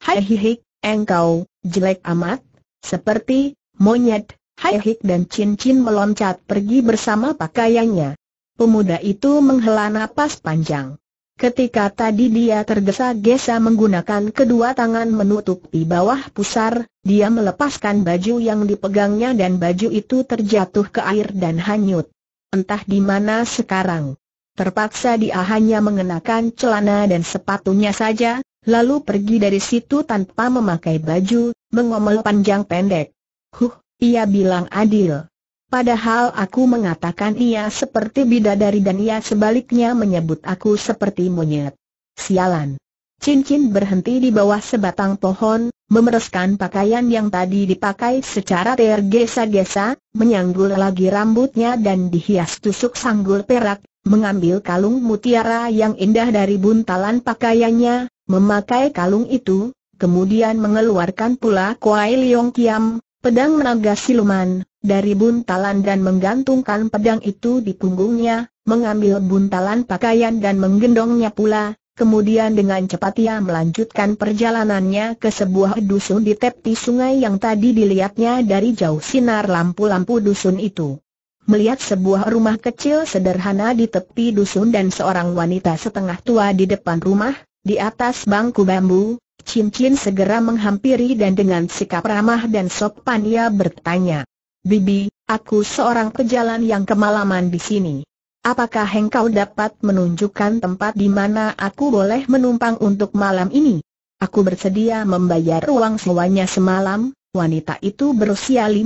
Hai hihik, engkau, jelek amat, seperti, monyet, Hai eh, dan cincin meloncat pergi bersama pakaiannya. Pemuda itu menghela napas panjang. Ketika tadi dia tergesa-gesa menggunakan kedua tangan menutup di bawah pusar, dia melepaskan baju yang dipegangnya dan baju itu terjatuh ke air dan hanyut. Entah di mana sekarang. Terpaksa dia hanya mengenakan celana dan sepatunya saja, lalu pergi dari situ tanpa memakai baju, mengomel panjang pendek. Huh, ia bilang adil. Padahal aku mengatakan ia seperti bidadari dan ia sebaliknya menyebut aku seperti monyet. Sialan. Cincin berhenti di bawah sebatang pohon, memereskan pakaian yang tadi dipakai secara tergesa-gesa, menyanggul lagi rambutnya dan dihias tusuk sanggul perak, mengambil kalung mutiara yang indah dari buntalan pakaiannya, memakai kalung itu, kemudian mengeluarkan pula Kuai Leong Kiam, Pedang naga siluman, dari buntalan dan menggantungkan pedang itu di punggungnya, mengambil buntalan pakaian dan menggendongnya pula, kemudian dengan cepat ia melanjutkan perjalanannya ke sebuah dusun di tepi sungai yang tadi dilihatnya dari jauh sinar lampu-lampu dusun itu. Melihat sebuah rumah kecil sederhana di tepi dusun dan seorang wanita setengah tua di depan rumah, di atas bangku bambu, Cincin segera menghampiri dan dengan sikap ramah dan sopan ia bertanya. Bibi, aku seorang pejalan yang kemalaman di sini. Apakah engkau dapat menunjukkan tempat di mana aku boleh menumpang untuk malam ini? Aku bersedia membayar uang sewanya semalam, wanita itu berusia 50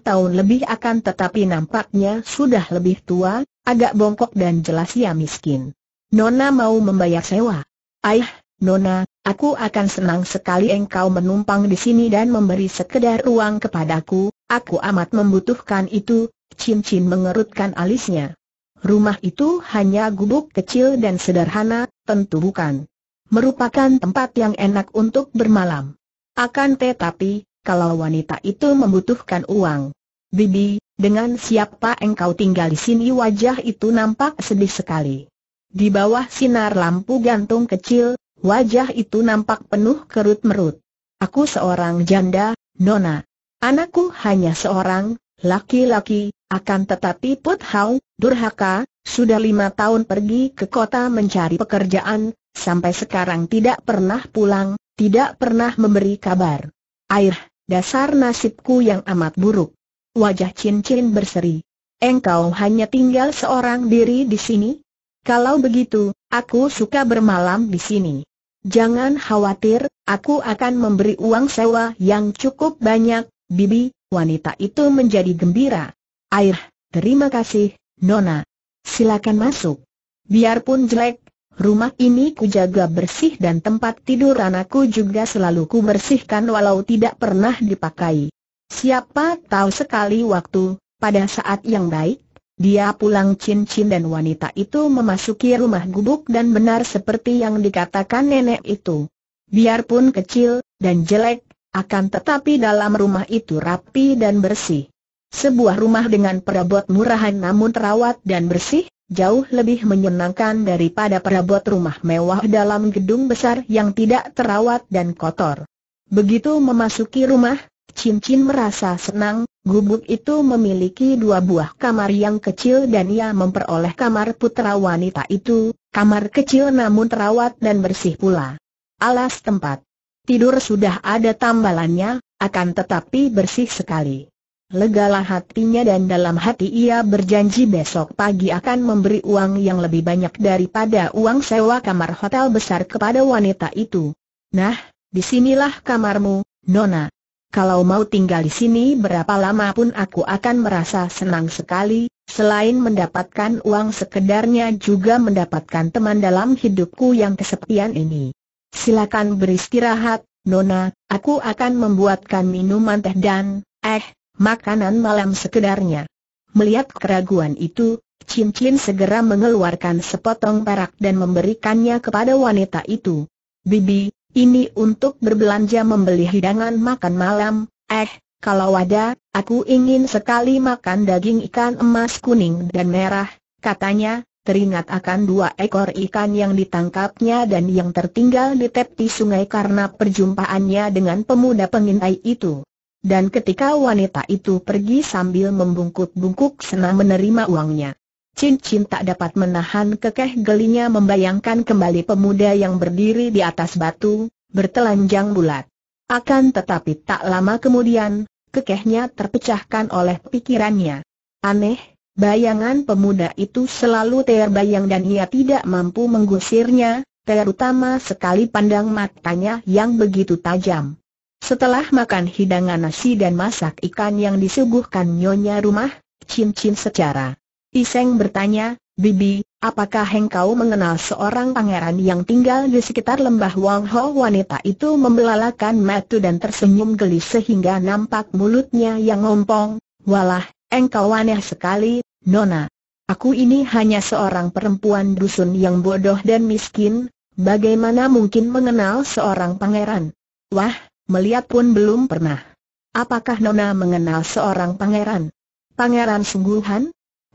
tahun lebih akan tetapi nampaknya sudah lebih tua, agak bongkok dan jelas ia miskin. Nona mau membayar sewa. Aih, Nona, Aku akan senang sekali engkau menumpang di sini dan memberi sekedar ruang kepadaku, aku amat membutuhkan itu, cincin mengerutkan alisnya. Rumah itu hanya gubuk kecil dan sederhana, tentu bukan. Merupakan tempat yang enak untuk bermalam. Akan tetapi, kalau wanita itu membutuhkan uang. Bibi, dengan siapa engkau tinggal di sini wajah itu nampak sedih sekali. Di bawah sinar lampu gantung kecil, Wajah itu nampak penuh kerut merut. Aku seorang janda, Nona. Anakku hanya seorang, laki-laki, akan tetapi Put Hau, durhaka, sudah lima tahun pergi ke kota mencari pekerjaan, sampai sekarang tidak pernah pulang, tidak pernah memberi kabar. Air, dasar nasibku yang amat buruk. Wajah cincin berseri. Engkau hanya tinggal seorang diri di sini? Kalau begitu, aku suka bermalam di sini. Jangan khawatir, aku akan memberi uang sewa yang cukup banyak, Bibi, wanita itu menjadi gembira. Air, terima kasih, Nona. Silakan masuk. Biarpun jelek, rumah ini kujaga bersih dan tempat tidur anakku juga selalu ku walau tidak pernah dipakai. Siapa tahu sekali waktu, pada saat yang baik, dia pulang cincin dan wanita itu memasuki rumah gubuk dan benar seperti yang dikatakan nenek itu. Biarpun kecil dan jelek, akan tetapi dalam rumah itu rapi dan bersih. Sebuah rumah dengan perabot murahan namun terawat dan bersih, jauh lebih menyenangkan daripada perabot rumah mewah dalam gedung besar yang tidak terawat dan kotor. Begitu memasuki rumah, Cincin merasa senang, Gubuk itu memiliki dua buah kamar yang kecil dan ia memperoleh kamar putra wanita itu, kamar kecil namun terawat dan bersih pula. Alas tempat tidur sudah ada tambalannya, akan tetapi bersih sekali. Legalah hatinya dan dalam hati ia berjanji besok pagi akan memberi uang yang lebih banyak daripada uang sewa kamar hotel besar kepada wanita itu. Nah, disinilah kamarmu, Nona, kalau mau tinggal di sini berapa lama pun aku akan merasa senang sekali, selain mendapatkan uang sekedarnya juga mendapatkan teman dalam hidupku yang kesepian ini. Silakan beristirahat, Nona, aku akan membuatkan minuman teh dan, eh, makanan malam sekedarnya. Melihat keraguan itu, Cincin segera mengeluarkan sepotong perak dan memberikannya kepada wanita itu. Bibi, ini untuk berbelanja membeli hidangan makan malam, eh, kalau ada, aku ingin sekali makan daging ikan emas kuning dan merah, katanya, teringat akan dua ekor ikan yang ditangkapnya dan yang tertinggal di tepi sungai karena perjumpaannya dengan pemuda pengintai itu. Dan ketika wanita itu pergi sambil membungkuk-bungkuk senang menerima uangnya. Cincin tak dapat menahan kekeh gelinya membayangkan kembali pemuda yang berdiri di atas batu, bertelanjang bulat. Akan tetapi tak lama kemudian, kekehnya terpecahkan oleh pikirannya. Aneh, bayangan pemuda itu selalu terbayang dan ia tidak mampu menggusirnya, terutama sekali pandang matanya yang begitu tajam. Setelah makan hidangan nasi dan masak ikan yang disuguhkan nyonya rumah, cincin secara Iseng bertanya, Bibi, apakah engkau mengenal seorang pangeran yang tinggal di sekitar lembah Wang Ho? Wanita itu membelalakan matu dan tersenyum geli sehingga nampak mulutnya yang ngompong. Walah, engkau aneh sekali, Nona. Aku ini hanya seorang perempuan dusun yang bodoh dan miskin, bagaimana mungkin mengenal seorang pangeran? Wah, melihat pun belum pernah. Apakah Nona mengenal seorang pangeran? Pangeran sungguhan?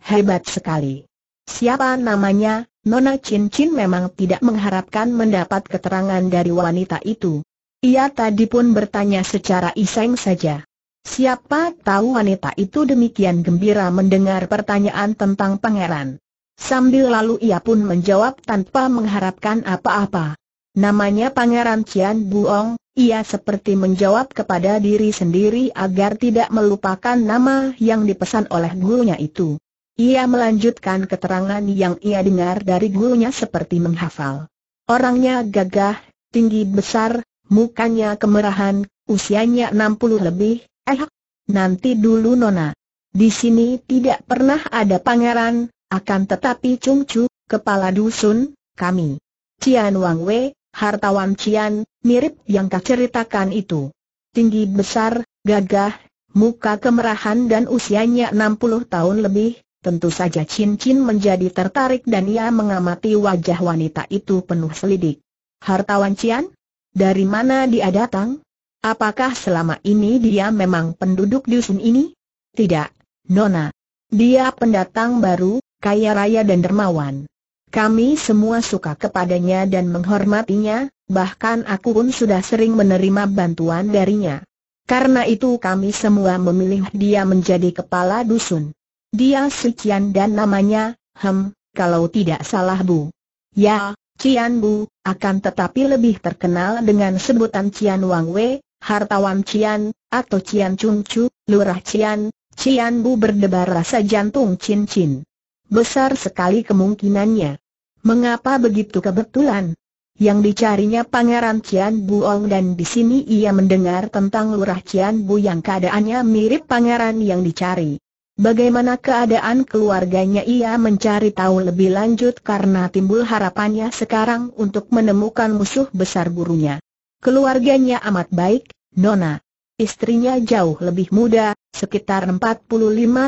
Hebat sekali. Siapa namanya? Nona Chin Chin memang tidak mengharapkan mendapat keterangan dari wanita itu. Ia tadi pun bertanya secara iseng saja. Siapa tahu wanita itu demikian gembira mendengar pertanyaan tentang pangeran. Sambil lalu ia pun menjawab tanpa mengharapkan apa-apa. Namanya Pangeran Cian Buong, ia seperti menjawab kepada diri sendiri agar tidak melupakan nama yang dipesan oleh gurunya itu. Ia melanjutkan keterangan yang ia dengar dari gurunya seperti menghafal. Orangnya gagah, tinggi besar, mukanya kemerahan, usianya 60 lebih, eh, nanti dulu Nona. Di sini tidak pernah ada pangeran, akan tetapi Chung Chu, kepala dusun, kami. Cian Wang Wei, hartawan Cian, mirip yang kau ceritakan itu. Tinggi besar, gagah, muka kemerahan dan usianya 60 tahun lebih, Tentu saja Chin Chin menjadi tertarik dan ia mengamati wajah wanita itu penuh selidik. Hartawan Cian? Dari mana dia datang? Apakah selama ini dia memang penduduk dusun ini? Tidak, Nona. Dia pendatang baru, kaya raya dan dermawan. Kami semua suka kepadanya dan menghormatinya, bahkan aku pun sudah sering menerima bantuan darinya. Karena itu kami semua memilih dia menjadi kepala dusun. Dia si Cian dan namanya, hem, kalau tidak salah Bu. Ya, Cian Bu, akan tetapi lebih terkenal dengan sebutan Cian Wang Wei, hartawan Cian, atau Cian Chung Chu, Lurah Cian, Cian Bu berdebar rasa jantung cincin. Besar sekali kemungkinannya. Mengapa begitu kebetulan? Yang dicarinya Pangeran Cian Buong dan di sini ia mendengar tentang Lurah Cian Bu yang keadaannya mirip pangeran yang dicari. Bagaimana keadaan keluarganya ia mencari tahu lebih lanjut karena timbul harapannya sekarang untuk menemukan musuh besar gurunya. Keluarganya amat baik, Nona. Istrinya jauh lebih muda, sekitar 45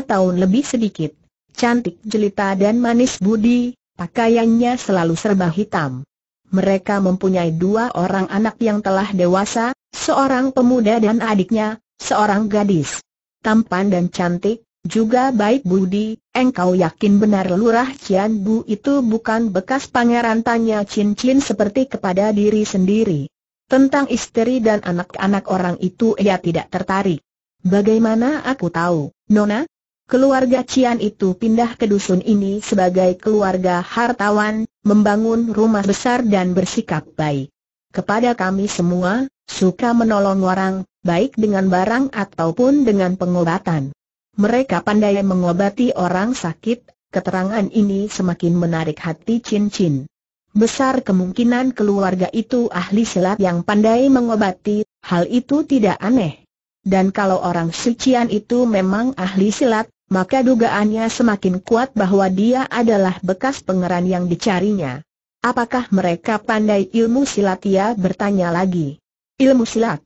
tahun lebih sedikit. Cantik jelita dan manis budi, pakaiannya selalu serba hitam. Mereka mempunyai dua orang anak yang telah dewasa, seorang pemuda dan adiknya, seorang gadis. Tampan dan cantik, juga baik Budi, engkau yakin benar lurah Cian Bu itu bukan bekas pangeran tanya cincin Cin seperti kepada diri sendiri. Tentang istri dan anak-anak orang itu ia tidak tertarik. Bagaimana aku tahu, Nona? Keluarga Cian itu pindah ke dusun ini sebagai keluarga hartawan, membangun rumah besar dan bersikap baik. Kepada kami semua, suka menolong orang, baik dengan barang ataupun dengan pengobatan. Mereka pandai mengobati orang sakit, keterangan ini semakin menarik hati Chin Chin. Besar kemungkinan keluarga itu ahli silat yang pandai mengobati, hal itu tidak aneh. Dan kalau orang sucian itu memang ahli silat, maka dugaannya semakin kuat bahwa dia adalah bekas pengeran yang dicarinya. Apakah mereka pandai ilmu silat? Ia bertanya lagi. Ilmu silat?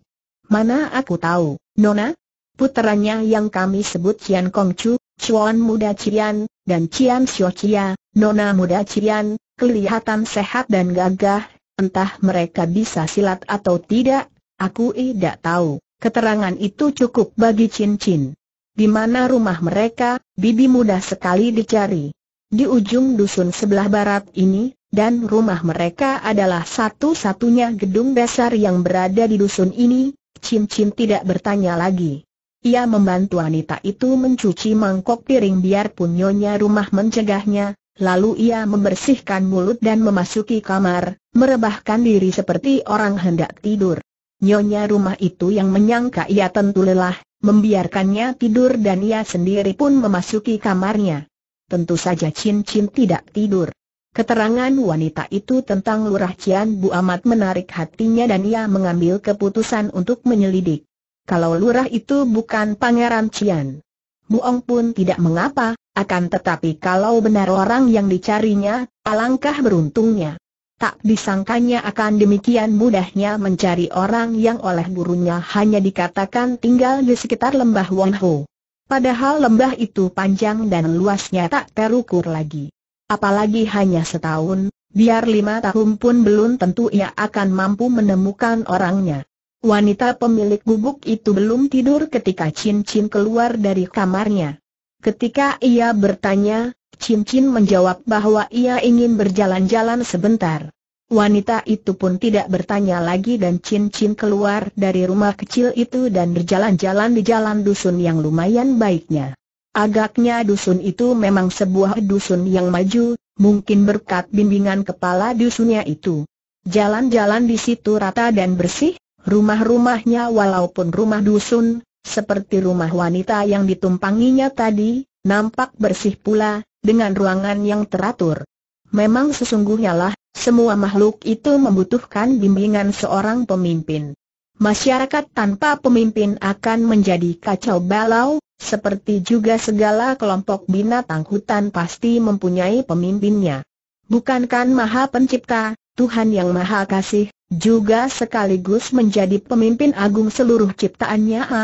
Mana aku tahu, Nona? puteranya yang kami sebut Cian Kong Chu, Chuan Muda Cian, dan Cian Xiao Chia, Nona Muda Cian, kelihatan sehat dan gagah, entah mereka bisa silat atau tidak, aku tidak tahu. Keterangan itu cukup bagi Cincin. Cin. Di mana rumah mereka, bibi mudah sekali dicari. Di ujung dusun sebelah barat ini, dan rumah mereka adalah satu-satunya gedung besar yang berada di dusun ini, Cincin Cin tidak bertanya lagi. Ia membantu wanita itu mencuci mangkok piring biarpun nyonya rumah mencegahnya, lalu ia membersihkan mulut dan memasuki kamar, merebahkan diri seperti orang hendak tidur. Nyonya rumah itu yang menyangka ia tentu lelah, membiarkannya tidur dan ia sendiri pun memasuki kamarnya. Tentu saja cincin tidak tidur. Keterangan wanita itu tentang Lurah Cian Bu amat menarik hatinya dan ia mengambil keputusan untuk menyelidik kalau lurah itu bukan Pangeran Cian. Muong pun tidak mengapa, akan tetapi kalau benar orang yang dicarinya, alangkah beruntungnya. Tak disangkanya akan demikian mudahnya mencari orang yang oleh gurunya hanya dikatakan tinggal di sekitar lembah Wonho. Padahal lembah itu panjang dan luasnya tak terukur lagi. Apalagi hanya setahun, biar lima tahun pun belum tentu ia akan mampu menemukan orangnya. Wanita pemilik gubuk itu belum tidur ketika cincin keluar dari kamarnya. Ketika ia bertanya, cincin menjawab bahwa ia ingin berjalan-jalan sebentar. Wanita itu pun tidak bertanya lagi dan cincin keluar dari rumah kecil itu dan berjalan-jalan di jalan dusun yang lumayan baiknya. Agaknya dusun itu memang sebuah dusun yang maju, mungkin berkat bimbingan kepala dusunnya itu. Jalan-jalan di situ rata dan bersih, Rumah-rumahnya walaupun rumah dusun, seperti rumah wanita yang ditumpanginya tadi, nampak bersih pula, dengan ruangan yang teratur. Memang sesungguhnya lah, semua makhluk itu membutuhkan bimbingan seorang pemimpin. Masyarakat tanpa pemimpin akan menjadi kacau balau, seperti juga segala kelompok binatang hutan pasti mempunyai pemimpinnya. Bukankan maha pencipta, Tuhan yang maha kasih, juga sekaligus menjadi pemimpin agung seluruh ciptaannya. Ha?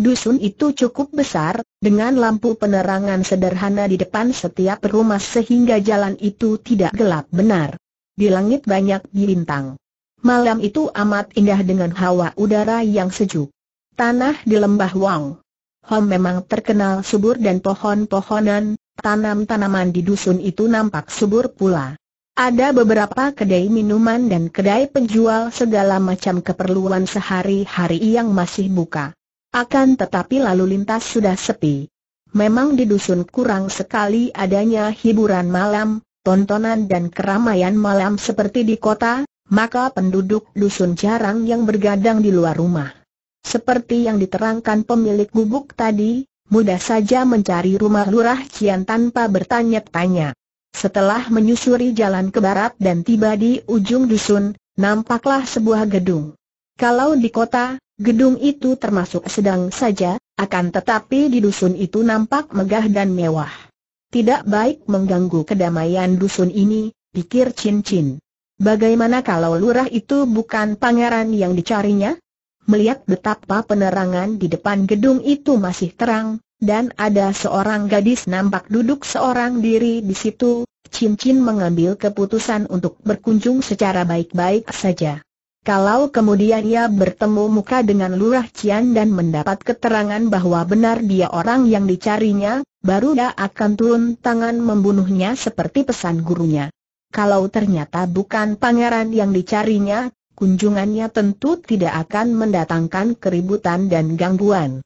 Dusun itu cukup besar, dengan lampu penerangan sederhana di depan setiap rumah sehingga jalan itu tidak gelap benar. Di langit banyak bintang. Malam itu amat indah dengan hawa udara yang sejuk. Tanah di lembah Wang. Hom memang terkenal subur dan pohon-pohonan, tanam-tanaman di dusun itu nampak subur pula. Ada beberapa kedai minuman dan kedai penjual segala macam keperluan sehari-hari yang masih buka. Akan tetapi lalu lintas sudah sepi. Memang di dusun kurang sekali adanya hiburan malam, tontonan dan keramaian malam seperti di kota, maka penduduk dusun jarang yang bergadang di luar rumah. Seperti yang diterangkan pemilik gubuk tadi, mudah saja mencari rumah lurah Cian tanpa bertanya-tanya. Setelah menyusuri jalan ke barat dan tiba di ujung dusun, nampaklah sebuah gedung. Kalau di kota, gedung itu termasuk sedang saja, akan tetapi di dusun itu nampak megah dan mewah. Tidak baik mengganggu kedamaian dusun ini, pikir Chin Chin. Bagaimana kalau lurah itu bukan pangeran yang dicarinya? Melihat betapa penerangan di depan gedung itu masih terang, dan ada seorang gadis nampak duduk seorang diri di situ, cincin mengambil keputusan untuk berkunjung secara baik-baik saja. Kalau kemudian ia bertemu muka dengan Lurah Cian dan mendapat keterangan bahwa benar dia orang yang dicarinya, baru dia akan turun tangan membunuhnya seperti pesan gurunya. Kalau ternyata bukan pangeran yang dicarinya, kunjungannya tentu tidak akan mendatangkan keributan dan gangguan.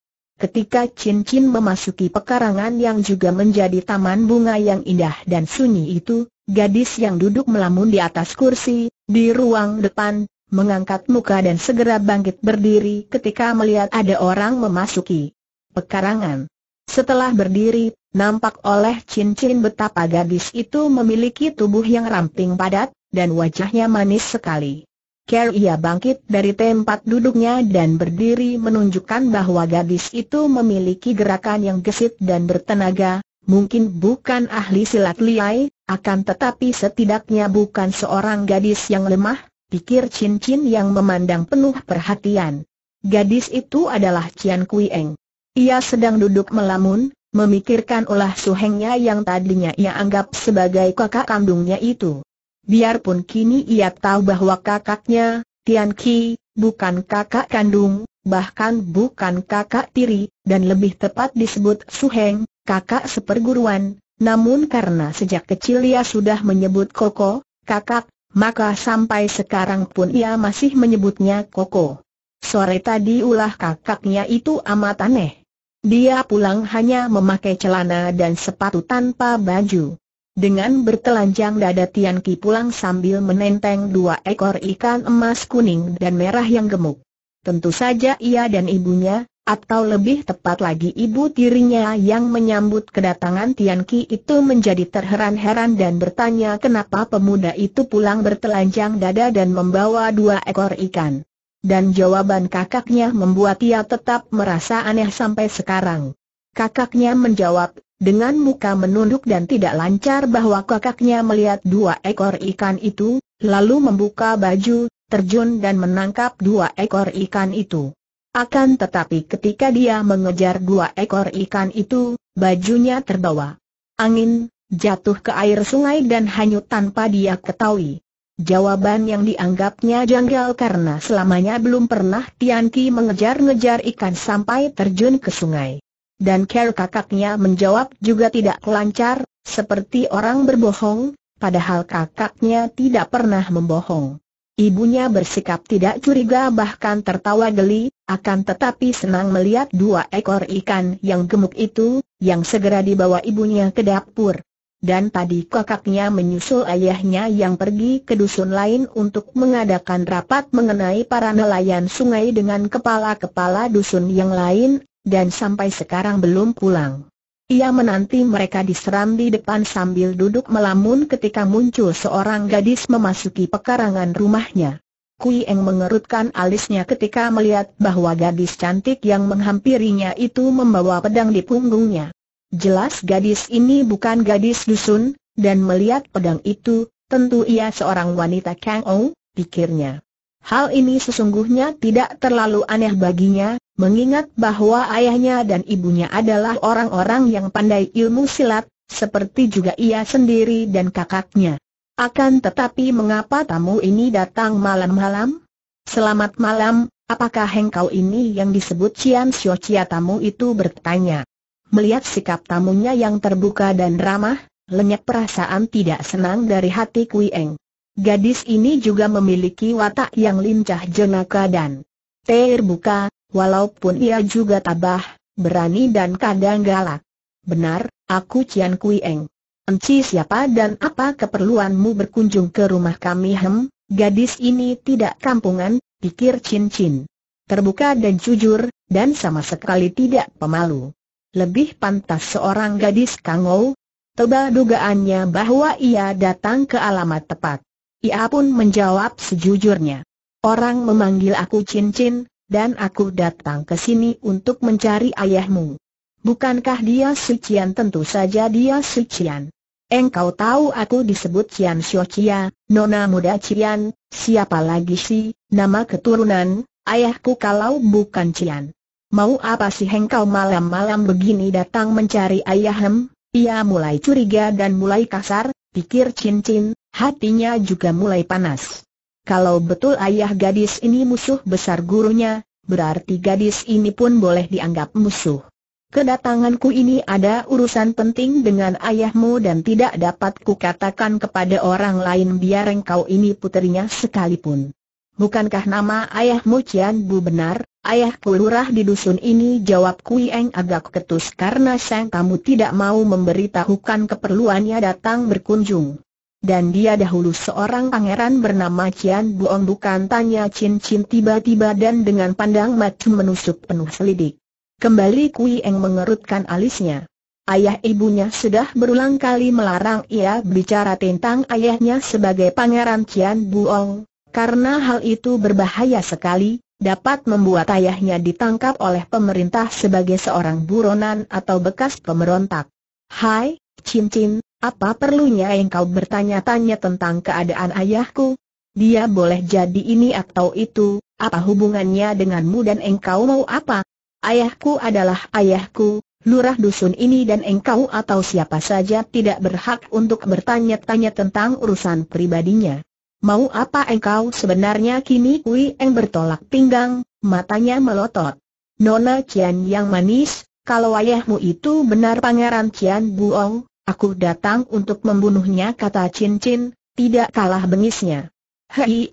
Ketika cincin memasuki pekarangan yang juga menjadi taman bunga yang indah dan sunyi itu, gadis yang duduk melamun di atas kursi, di ruang depan, mengangkat muka dan segera bangkit berdiri ketika melihat ada orang memasuki pekarangan. Setelah berdiri, nampak oleh cincin betapa gadis itu memiliki tubuh yang ramping padat, dan wajahnya manis sekali. Ker ia bangkit dari tempat duduknya dan berdiri menunjukkan bahwa gadis itu memiliki gerakan yang gesit dan bertenaga, mungkin bukan ahli silat liai, akan tetapi setidaknya bukan seorang gadis yang lemah, pikir cincin yang memandang penuh perhatian. Gadis itu adalah Cian Kui Eng. Ia sedang duduk melamun, memikirkan ulah suhengnya yang tadinya ia anggap sebagai kakak kandungnya itu. Biarpun kini ia tahu bahwa kakaknya, Tian Qi bukan kakak kandung, bahkan bukan kakak tiri, dan lebih tepat disebut Su Heng, kakak seperguruan, namun karena sejak kecil ia sudah menyebut Koko, kakak, maka sampai sekarang pun ia masih menyebutnya Koko. Sore tadi ulah kakaknya itu amat aneh. Dia pulang hanya memakai celana dan sepatu tanpa baju. Dengan bertelanjang dada Tian Ki pulang sambil menenteng dua ekor ikan emas kuning dan merah yang gemuk. Tentu saja ia dan ibunya, atau lebih tepat lagi ibu tirinya yang menyambut kedatangan Tian Ki itu menjadi terheran-heran dan bertanya kenapa pemuda itu pulang bertelanjang dada dan membawa dua ekor ikan. Dan jawaban kakaknya membuat ia tetap merasa aneh sampai sekarang. Kakaknya menjawab dengan muka menunduk dan tidak lancar bahwa kakaknya melihat dua ekor ikan itu, lalu membuka baju, terjun dan menangkap dua ekor ikan itu. Akan tetapi ketika dia mengejar dua ekor ikan itu, bajunya terbawa. Angin, jatuh ke air sungai dan hanyut tanpa dia ketahui. Jawaban yang dianggapnya janggal karena selamanya belum pernah Tian mengejar-ngejar ikan sampai terjun ke sungai dan care kakaknya menjawab juga tidak lancar, seperti orang berbohong, padahal kakaknya tidak pernah membohong. Ibunya bersikap tidak curiga bahkan tertawa geli, akan tetapi senang melihat dua ekor ikan yang gemuk itu, yang segera dibawa ibunya ke dapur. Dan tadi kakaknya menyusul ayahnya yang pergi ke dusun lain untuk mengadakan rapat mengenai para nelayan sungai dengan kepala-kepala dusun yang lain, dan sampai sekarang belum pulang. Ia menanti mereka di di depan sambil duduk melamun ketika muncul seorang gadis memasuki pekarangan rumahnya. Kui Eng mengerutkan alisnya ketika melihat bahwa gadis cantik yang menghampirinya itu membawa pedang di punggungnya. Jelas gadis ini bukan gadis dusun, dan melihat pedang itu, tentu ia seorang wanita Kang Ou, pikirnya. Hal ini sesungguhnya tidak terlalu aneh baginya, Mengingat bahwa ayahnya dan ibunya adalah orang-orang yang pandai ilmu silat, seperti juga ia sendiri dan kakaknya. Akan tetapi mengapa tamu ini datang malam-malam? Selamat malam, apakah engkau ini yang disebut Cian Xiao Cia tamu itu bertanya. Melihat sikap tamunya yang terbuka dan ramah, lenyap perasaan tidak senang dari hati Kui Eng. Gadis ini juga memiliki watak yang lincah jenaka dan terbuka, walaupun ia juga tabah, berani dan kadang galak. Benar, aku Cian Kui Eng. Enci siapa dan apa keperluanmu berkunjung ke rumah kami hem, gadis ini tidak kampungan, pikir Cincin. Cin. Terbuka dan jujur, dan sama sekali tidak pemalu. Lebih pantas seorang gadis kangou, tebal dugaannya bahwa ia datang ke alamat tepat. Ia pun menjawab sejujurnya. Orang memanggil aku Cincin. Cin, dan aku datang ke sini untuk mencari ayahmu. Bukankah dia Sucian? Tentu saja dia Sucian. Engkau tahu aku disebut Cian Xiochia, nona muda Cian, siapa lagi sih, nama keturunan, ayahku kalau bukan Cian. Mau apa sih engkau malam-malam begini datang mencari ayahem? Ia mulai curiga dan mulai kasar, pikir cincin, hatinya juga mulai panas. Kalau betul ayah gadis ini musuh besar gurunya, berarti gadis ini pun boleh dianggap musuh. Kedatanganku ini ada urusan penting dengan ayahmu dan tidak dapat kukatakan kepada orang lain biar engkau ini puterinya sekalipun. Bukankah nama ayahmu Cian Bu benar? Ayahku lurah di dusun ini jawab Kui Eng agak ketus karena sang tamu tidak mau memberitahukan keperluannya datang berkunjung. Dan dia dahulu seorang pangeran bernama Cian Buong bukan tanya Chin Chin tiba-tiba dan dengan pandang mata menusuk penuh selidik. Kembali Kui Eng mengerutkan alisnya. Ayah ibunya sudah berulang kali melarang ia bicara tentang ayahnya sebagai pangeran Cian Buong, karena hal itu berbahaya sekali, dapat membuat ayahnya ditangkap oleh pemerintah sebagai seorang buronan atau bekas pemberontak. Hai, Chin Chin, apa perlunya engkau bertanya-tanya tentang keadaan ayahku? Dia boleh jadi ini atau itu, apa hubungannya denganmu dan engkau mau apa? Ayahku adalah ayahku, lurah dusun ini dan engkau atau siapa saja tidak berhak untuk bertanya-tanya tentang urusan pribadinya. Mau apa engkau sebenarnya kini Kui Eng bertolak pinggang, matanya melotot. Nona Cian yang manis, kalau ayahmu itu benar pangeran Cian Buong, Aku datang untuk membunuhnya kata Cincin, Chin, tidak kalah bengisnya. Hei,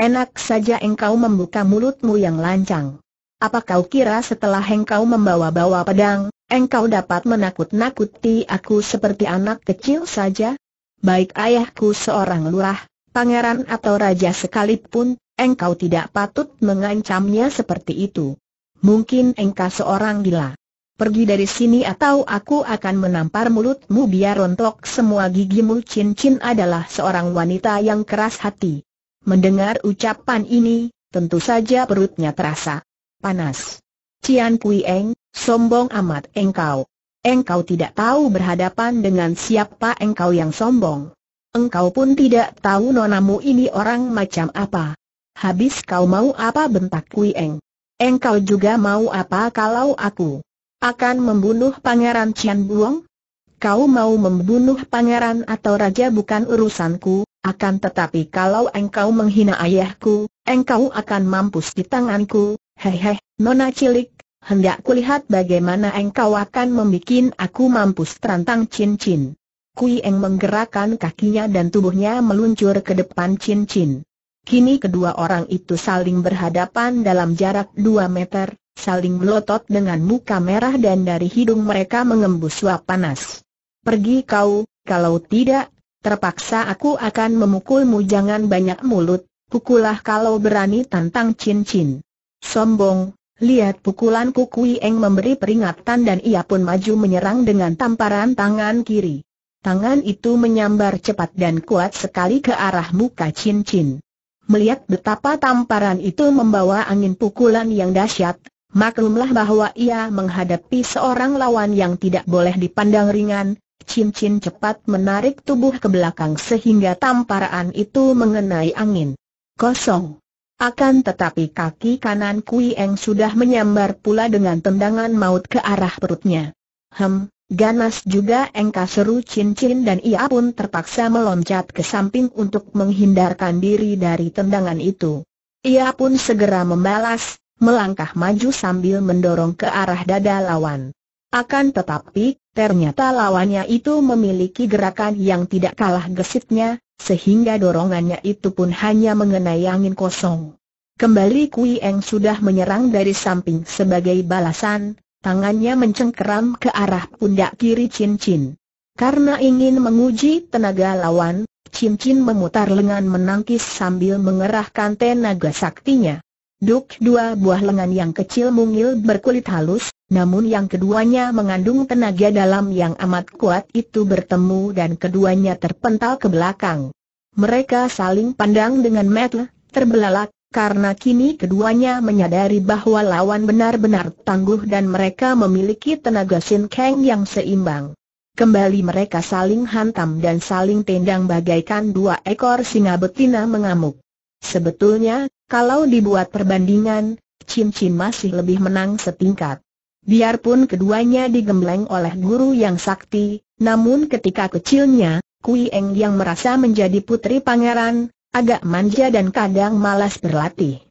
enak saja engkau membuka mulutmu yang lancang. Apa kau kira setelah engkau membawa-bawa pedang, engkau dapat menakut-nakuti aku seperti anak kecil saja? Baik ayahku seorang lurah, pangeran atau raja sekalipun, engkau tidak patut mengancamnya seperti itu. Mungkin engkau seorang gila. Pergi dari sini atau aku akan menampar mulutmu biar rontok semua gigimu cincin adalah seorang wanita yang keras hati. Mendengar ucapan ini, tentu saja perutnya terasa panas. Cian Kui Eng, sombong amat engkau. Engkau tidak tahu berhadapan dengan siapa engkau yang sombong. Engkau pun tidak tahu nonamu ini orang macam apa. Habis kau mau apa bentak Kui Eng. Engkau juga mau apa kalau aku akan membunuh Pangeran Chen Buong? Kau mau membunuh pangeran atau raja bukan urusanku, akan tetapi kalau engkau menghina ayahku, engkau akan mampus di tanganku, hehe, nona cilik, hendak kulihat bagaimana engkau akan membuat aku mampus terantang cincin. Kui Eng menggerakkan kakinya dan tubuhnya meluncur ke depan cincin. Kini kedua orang itu saling berhadapan dalam jarak dua meter, saling melotot dengan muka merah dan dari hidung mereka mengembus suap panas. Pergi kau, kalau tidak, terpaksa aku akan memukulmu jangan banyak mulut, pukulah kalau berani tantang cincin. Sombong, lihat pukulan Kukui Eng memberi peringatan dan ia pun maju menyerang dengan tamparan tangan kiri. Tangan itu menyambar cepat dan kuat sekali ke arah muka cincin. Melihat betapa tamparan itu membawa angin pukulan yang dahsyat, Maklumlah bahwa ia menghadapi seorang lawan yang tidak boleh dipandang ringan, cincin cepat menarik tubuh ke belakang sehingga tamparan itu mengenai angin. Kosong. Akan tetapi kaki kanan Kui Eng sudah menyambar pula dengan tendangan maut ke arah perutnya. Hem, ganas juga engka seru cincin dan ia pun terpaksa meloncat ke samping untuk menghindarkan diri dari tendangan itu. Ia pun segera membalas, melangkah maju sambil mendorong ke arah dada lawan. Akan tetapi, ternyata lawannya itu memiliki gerakan yang tidak kalah gesitnya, sehingga dorongannya itu pun hanya mengenai angin kosong. Kembali Kui Eng sudah menyerang dari samping sebagai balasan, tangannya mencengkeram ke arah pundak kiri Chin Chin. Karena ingin menguji tenaga lawan, Chin Chin memutar lengan menangkis sambil mengerahkan tenaga saktinya. Duk dua buah lengan yang kecil mungil berkulit halus, namun yang keduanya mengandung tenaga dalam yang amat kuat itu bertemu dan keduanya terpental ke belakang. Mereka saling pandang dengan metel, terbelalak, karena kini keduanya menyadari bahwa lawan benar-benar tangguh dan mereka memiliki tenaga Sin Kang yang seimbang. Kembali mereka saling hantam dan saling tendang bagaikan dua ekor singa betina mengamuk. Sebetulnya, kalau dibuat perbandingan, cincin masih lebih menang setingkat. Biarpun keduanya digembleng oleh guru yang sakti, namun ketika kecilnya, Kui Eng yang merasa menjadi putri pangeran, agak manja dan kadang malas berlatih.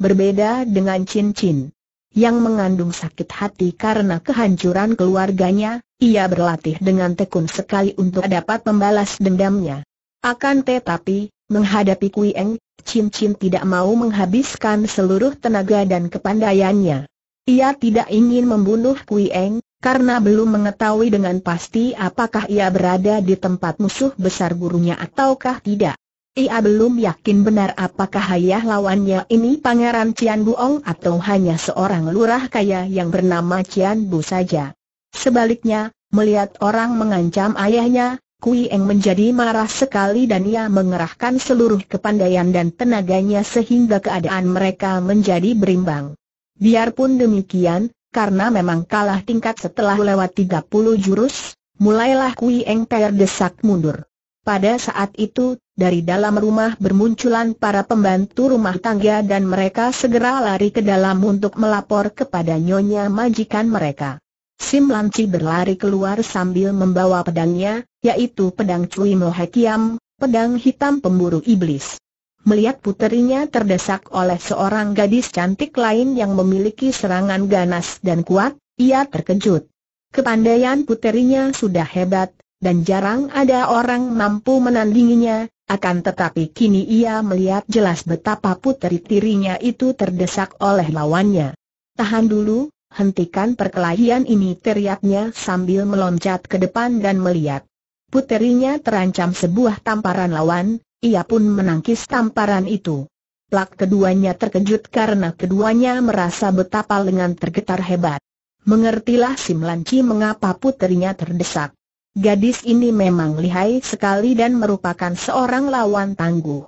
Berbeda dengan cincin yang mengandung sakit hati karena kehancuran keluarganya, ia berlatih dengan tekun sekali untuk dapat membalas dendamnya. Akan tetapi, Menghadapi Kui Eng, Chin Chin tidak mau menghabiskan seluruh tenaga dan kepandaiannya. Ia tidak ingin membunuh Kui Eng, karena belum mengetahui dengan pasti apakah ia berada di tempat musuh besar gurunya ataukah tidak. Ia belum yakin benar apakah ayah lawannya ini Pangeran Cian Buong atau hanya seorang lurah kaya yang bernama Cian Bu saja. Sebaliknya, melihat orang mengancam ayahnya, Kui Eng menjadi marah sekali dan ia mengerahkan seluruh kepandaian dan tenaganya sehingga keadaan mereka menjadi berimbang. Biarpun demikian, karena memang kalah tingkat setelah lewat 30 jurus, mulailah Kui Eng terdesak mundur. Pada saat itu, dari dalam rumah bermunculan para pembantu rumah tangga dan mereka segera lari ke dalam untuk melapor kepada nyonya majikan mereka. Sim Lanci berlari keluar sambil membawa pedangnya, yaitu pedang Cui Mohekiam, pedang hitam pemburu iblis. Melihat puterinya terdesak oleh seorang gadis cantik lain yang memiliki serangan ganas dan kuat, ia terkejut. Kepandaian puterinya sudah hebat, dan jarang ada orang mampu menandinginya, akan tetapi kini ia melihat jelas betapa puteri tirinya itu terdesak oleh lawannya. Tahan dulu, hentikan perkelahian ini teriaknya sambil meloncat ke depan dan melihat. Puterinya terancam sebuah tamparan lawan, ia pun menangkis tamparan itu. Plak keduanya terkejut karena keduanya merasa betapa lengan tergetar hebat. Mengertilah si Melanci mengapa puterinya terdesak. Gadis ini memang lihai sekali dan merupakan seorang lawan tangguh.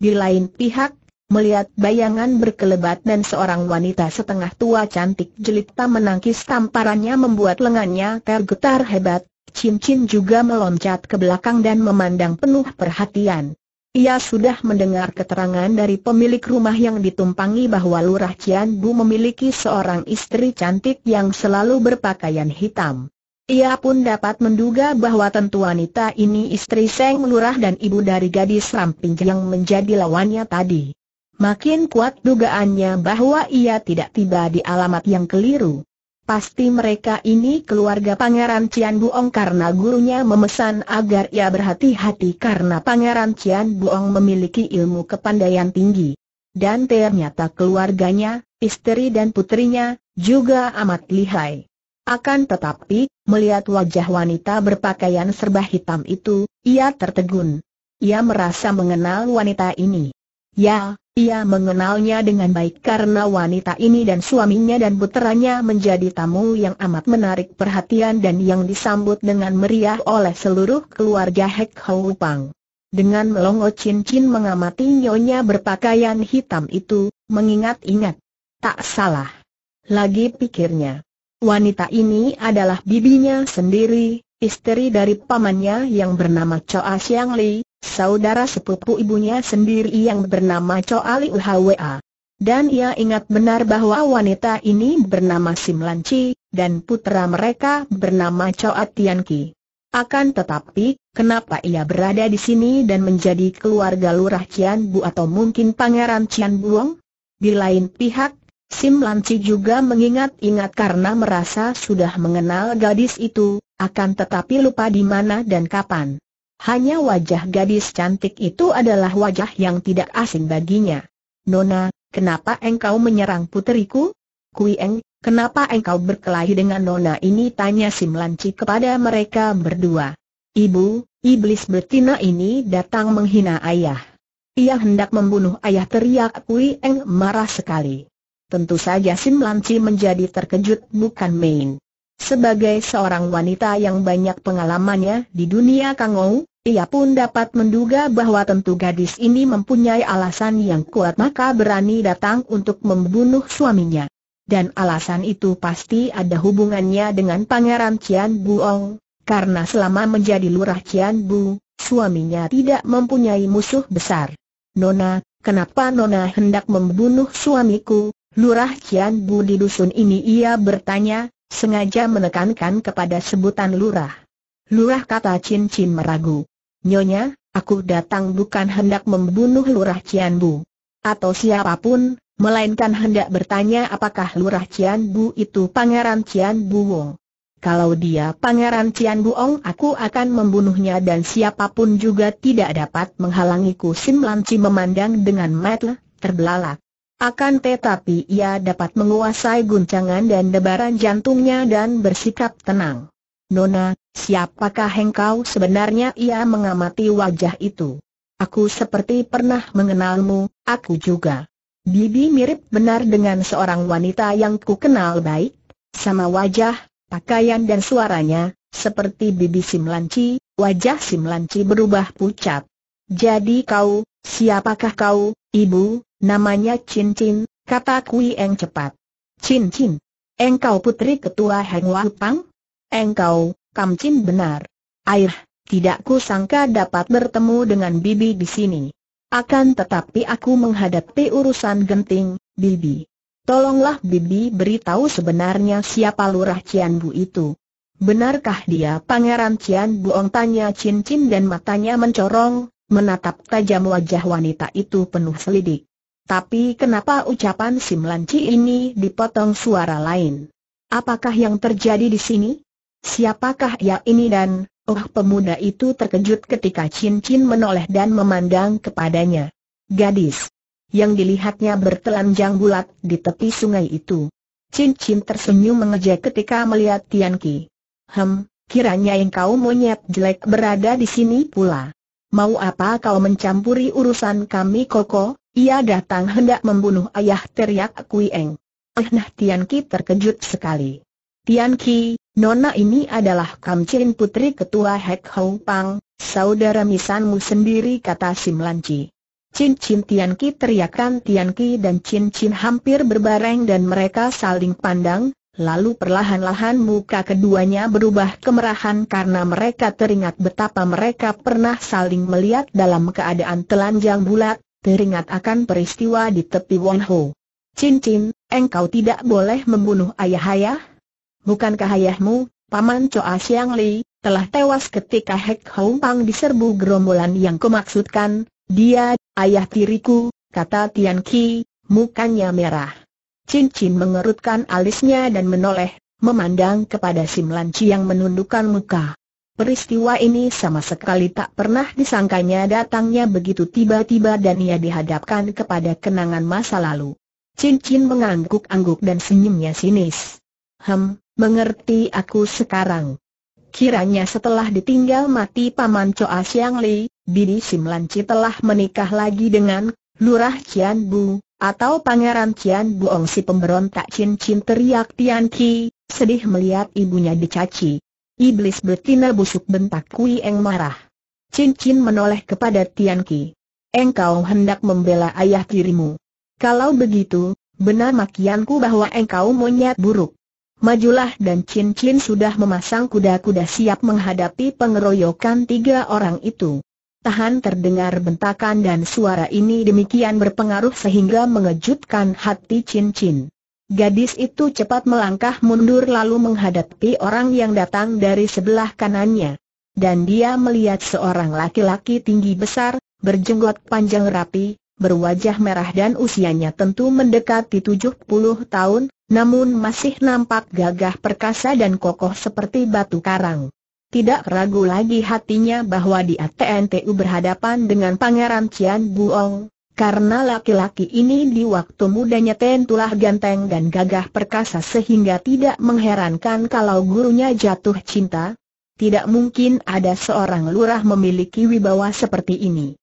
Di lain pihak, Melihat bayangan berkelebat dan seorang wanita setengah tua cantik jelita menangkis tamparannya membuat lengannya tergetar hebat, cincin juga meloncat ke belakang dan memandang penuh perhatian. Ia sudah mendengar keterangan dari pemilik rumah yang ditumpangi bahwa Lurah Cian Bu memiliki seorang istri cantik yang selalu berpakaian hitam. Ia pun dapat menduga bahwa tentu wanita ini istri Seng Lurah dan ibu dari gadis ramping yang menjadi lawannya tadi. Makin kuat dugaannya bahwa ia tidak tiba di alamat yang keliru. Pasti mereka ini keluarga Pangeran Cian Buong karena gurunya memesan agar ia berhati-hati karena Pangeran Cian Buong memiliki ilmu kepandaian tinggi. Dan ternyata keluarganya, istri dan putrinya, juga amat lihai. Akan tetapi, melihat wajah wanita berpakaian serba hitam itu, ia tertegun. Ia merasa mengenal wanita ini. Ya, ia mengenalnya dengan baik karena wanita ini dan suaminya dan puteranya menjadi tamu yang amat menarik perhatian dan yang disambut dengan meriah oleh seluruh keluarga Hek Hou Pang. Dengan melongo cincin mengamati nyonya berpakaian hitam itu, mengingat-ingat. Tak salah. Lagi pikirnya. Wanita ini adalah bibinya sendiri, istri dari pamannya yang bernama Choa Siang Li, saudara sepupu ibunya sendiri yang bernama Choa Ali Hwa. Dan ia ingat benar bahwa wanita ini bernama Sim Lan dan putra mereka bernama Choa Tian Ki. Akan tetapi, kenapa ia berada di sini dan menjadi keluarga lurah Cianbu atau mungkin pangeran Cian Di lain pihak, Sim Lan juga mengingat-ingat karena merasa sudah mengenal gadis itu, akan tetapi lupa di mana dan kapan. Hanya wajah gadis cantik itu adalah wajah yang tidak asing baginya. Nona, kenapa engkau menyerang puteriku? Kuieng, kenapa engkau berkelahi dengan Nona ini? Tanya Simlanci Lanci kepada mereka berdua. Ibu, iblis betina ini datang menghina ayah. Ia hendak membunuh ayah teriak Kui Eng marah sekali. Tentu saja Sim Lanci menjadi terkejut bukan main. Sebagai seorang wanita yang banyak pengalamannya di dunia Kangou, ia pun dapat menduga bahwa tentu gadis ini mempunyai alasan yang kuat maka berani datang untuk membunuh suaminya. Dan alasan itu pasti ada hubungannya dengan Pangeran Cian Buong, karena selama menjadi lurah Cian Bu, suaminya tidak mempunyai musuh besar. Nona, kenapa Nona hendak membunuh suamiku? Lurah Cian Bu di dusun ini ia bertanya, sengaja menekankan kepada sebutan lurah. Lurah kata Cin Cin meragu. Nyonya, aku datang bukan hendak membunuh Lurah Cianbu, Atau siapapun, melainkan hendak bertanya apakah Lurah Cianbu itu Pangeran Cian Wong. Kalau dia Pangeran Cian Wong, aku akan membunuhnya dan siapapun juga tidak dapat menghalangiku Sim Lanci memandang dengan mata terbelalak. Akan tetapi ia dapat menguasai guncangan dan debaran jantungnya dan bersikap tenang. Nona, Siapakah engkau sebenarnya ia mengamati wajah itu? Aku seperti pernah mengenalmu, aku juga. Bibi mirip benar dengan seorang wanita yang ku kenal baik, sama wajah, pakaian dan suaranya, seperti bibi Simlanci, wajah Simlanci berubah pucat. Jadi kau, siapakah kau, ibu, namanya Cincin, kata Kui Eng cepat. Cincin, engkau putri ketua Heng Wapang? Engkau, Kamcin benar. Air, tidak ku sangka dapat bertemu dengan Bibi di sini. Akan tetapi aku menghadapi urusan genting, Bibi. Tolonglah Bibi beritahu sebenarnya siapa lurah Cianbu itu. Benarkah dia pangeran Cianbu? Ong tanya cincin dan matanya mencorong, menatap tajam wajah wanita itu penuh selidik. Tapi kenapa ucapan Simlanci ini dipotong suara lain? Apakah yang terjadi di sini? Siapakah ia ya ini dan, oh pemuda itu terkejut ketika cincin menoleh dan memandang kepadanya. Gadis yang dilihatnya bertelanjang bulat di tepi sungai itu. Cincin tersenyum mengejek ketika melihat Tian Ki. Hem, kiranya kau monyet jelek berada di sini pula. Mau apa kau mencampuri urusan kami koko? Ia datang hendak membunuh ayah teriak Kui Eng. Eh nah Tian Ki terkejut sekali. Tian Ki, nona ini adalah Kam Chin putri ketua Hek Hong Pang, saudara misanmu sendiri kata Sim Lan Chi. Chin Chin Tian Ki teriakan Tian Ki dan Chin Chin hampir berbareng dan mereka saling pandang, lalu perlahan-lahan muka keduanya berubah kemerahan karena mereka teringat betapa mereka pernah saling melihat dalam keadaan telanjang bulat, teringat akan peristiwa di tepi Wonho. Ho. Chin Chin, engkau tidak boleh membunuh ayah-ayah, Bukankah ayahmu, Paman Choa Siang Li, telah tewas ketika Hek Hong Pang diserbu gerombolan yang kumaksudkan? Dia, ayah tiriku, kata Tian Ki, mukanya merah. Cincin mengerutkan alisnya dan menoleh, memandang kepada Sim Chi yang menundukkan muka. Peristiwa ini sama sekali tak pernah disangkanya datangnya begitu tiba-tiba dan ia dihadapkan kepada kenangan masa lalu. Cincin mengangguk-angguk dan senyumnya sinis. Hem, mengerti aku sekarang. Kiranya setelah ditinggal mati Paman Coa Siang Li, Sim Simlanci telah menikah lagi dengan Lurah Cian Bu, atau Pangeran Cian Ong si pemberontak cincin teriak Tian Ki, sedih melihat ibunya dicaci. Iblis betina busuk bentak Kui Eng marah. Cincin menoleh kepada Tian Ki. Engkau hendak membela ayah tirimu. Kalau begitu, benar makianku bahwa engkau monyet buruk. Majulah dan Chin Chin sudah memasang kuda-kuda siap menghadapi pengeroyokan tiga orang itu. Tahan terdengar bentakan dan suara ini demikian berpengaruh sehingga mengejutkan hati Chin Chin. Gadis itu cepat melangkah mundur lalu menghadapi orang yang datang dari sebelah kanannya. Dan dia melihat seorang laki-laki tinggi besar, berjenggot panjang rapi, berwajah merah dan usianya tentu mendekati 70 tahun, namun masih nampak gagah perkasa dan kokoh seperti batu karang. Tidak ragu lagi hatinya bahwa di ATNTU berhadapan dengan Pangeran Cian Buong, karena laki-laki ini di waktu mudanya tentulah ganteng dan gagah perkasa sehingga tidak mengherankan kalau gurunya jatuh cinta. Tidak mungkin ada seorang lurah memiliki wibawa seperti ini.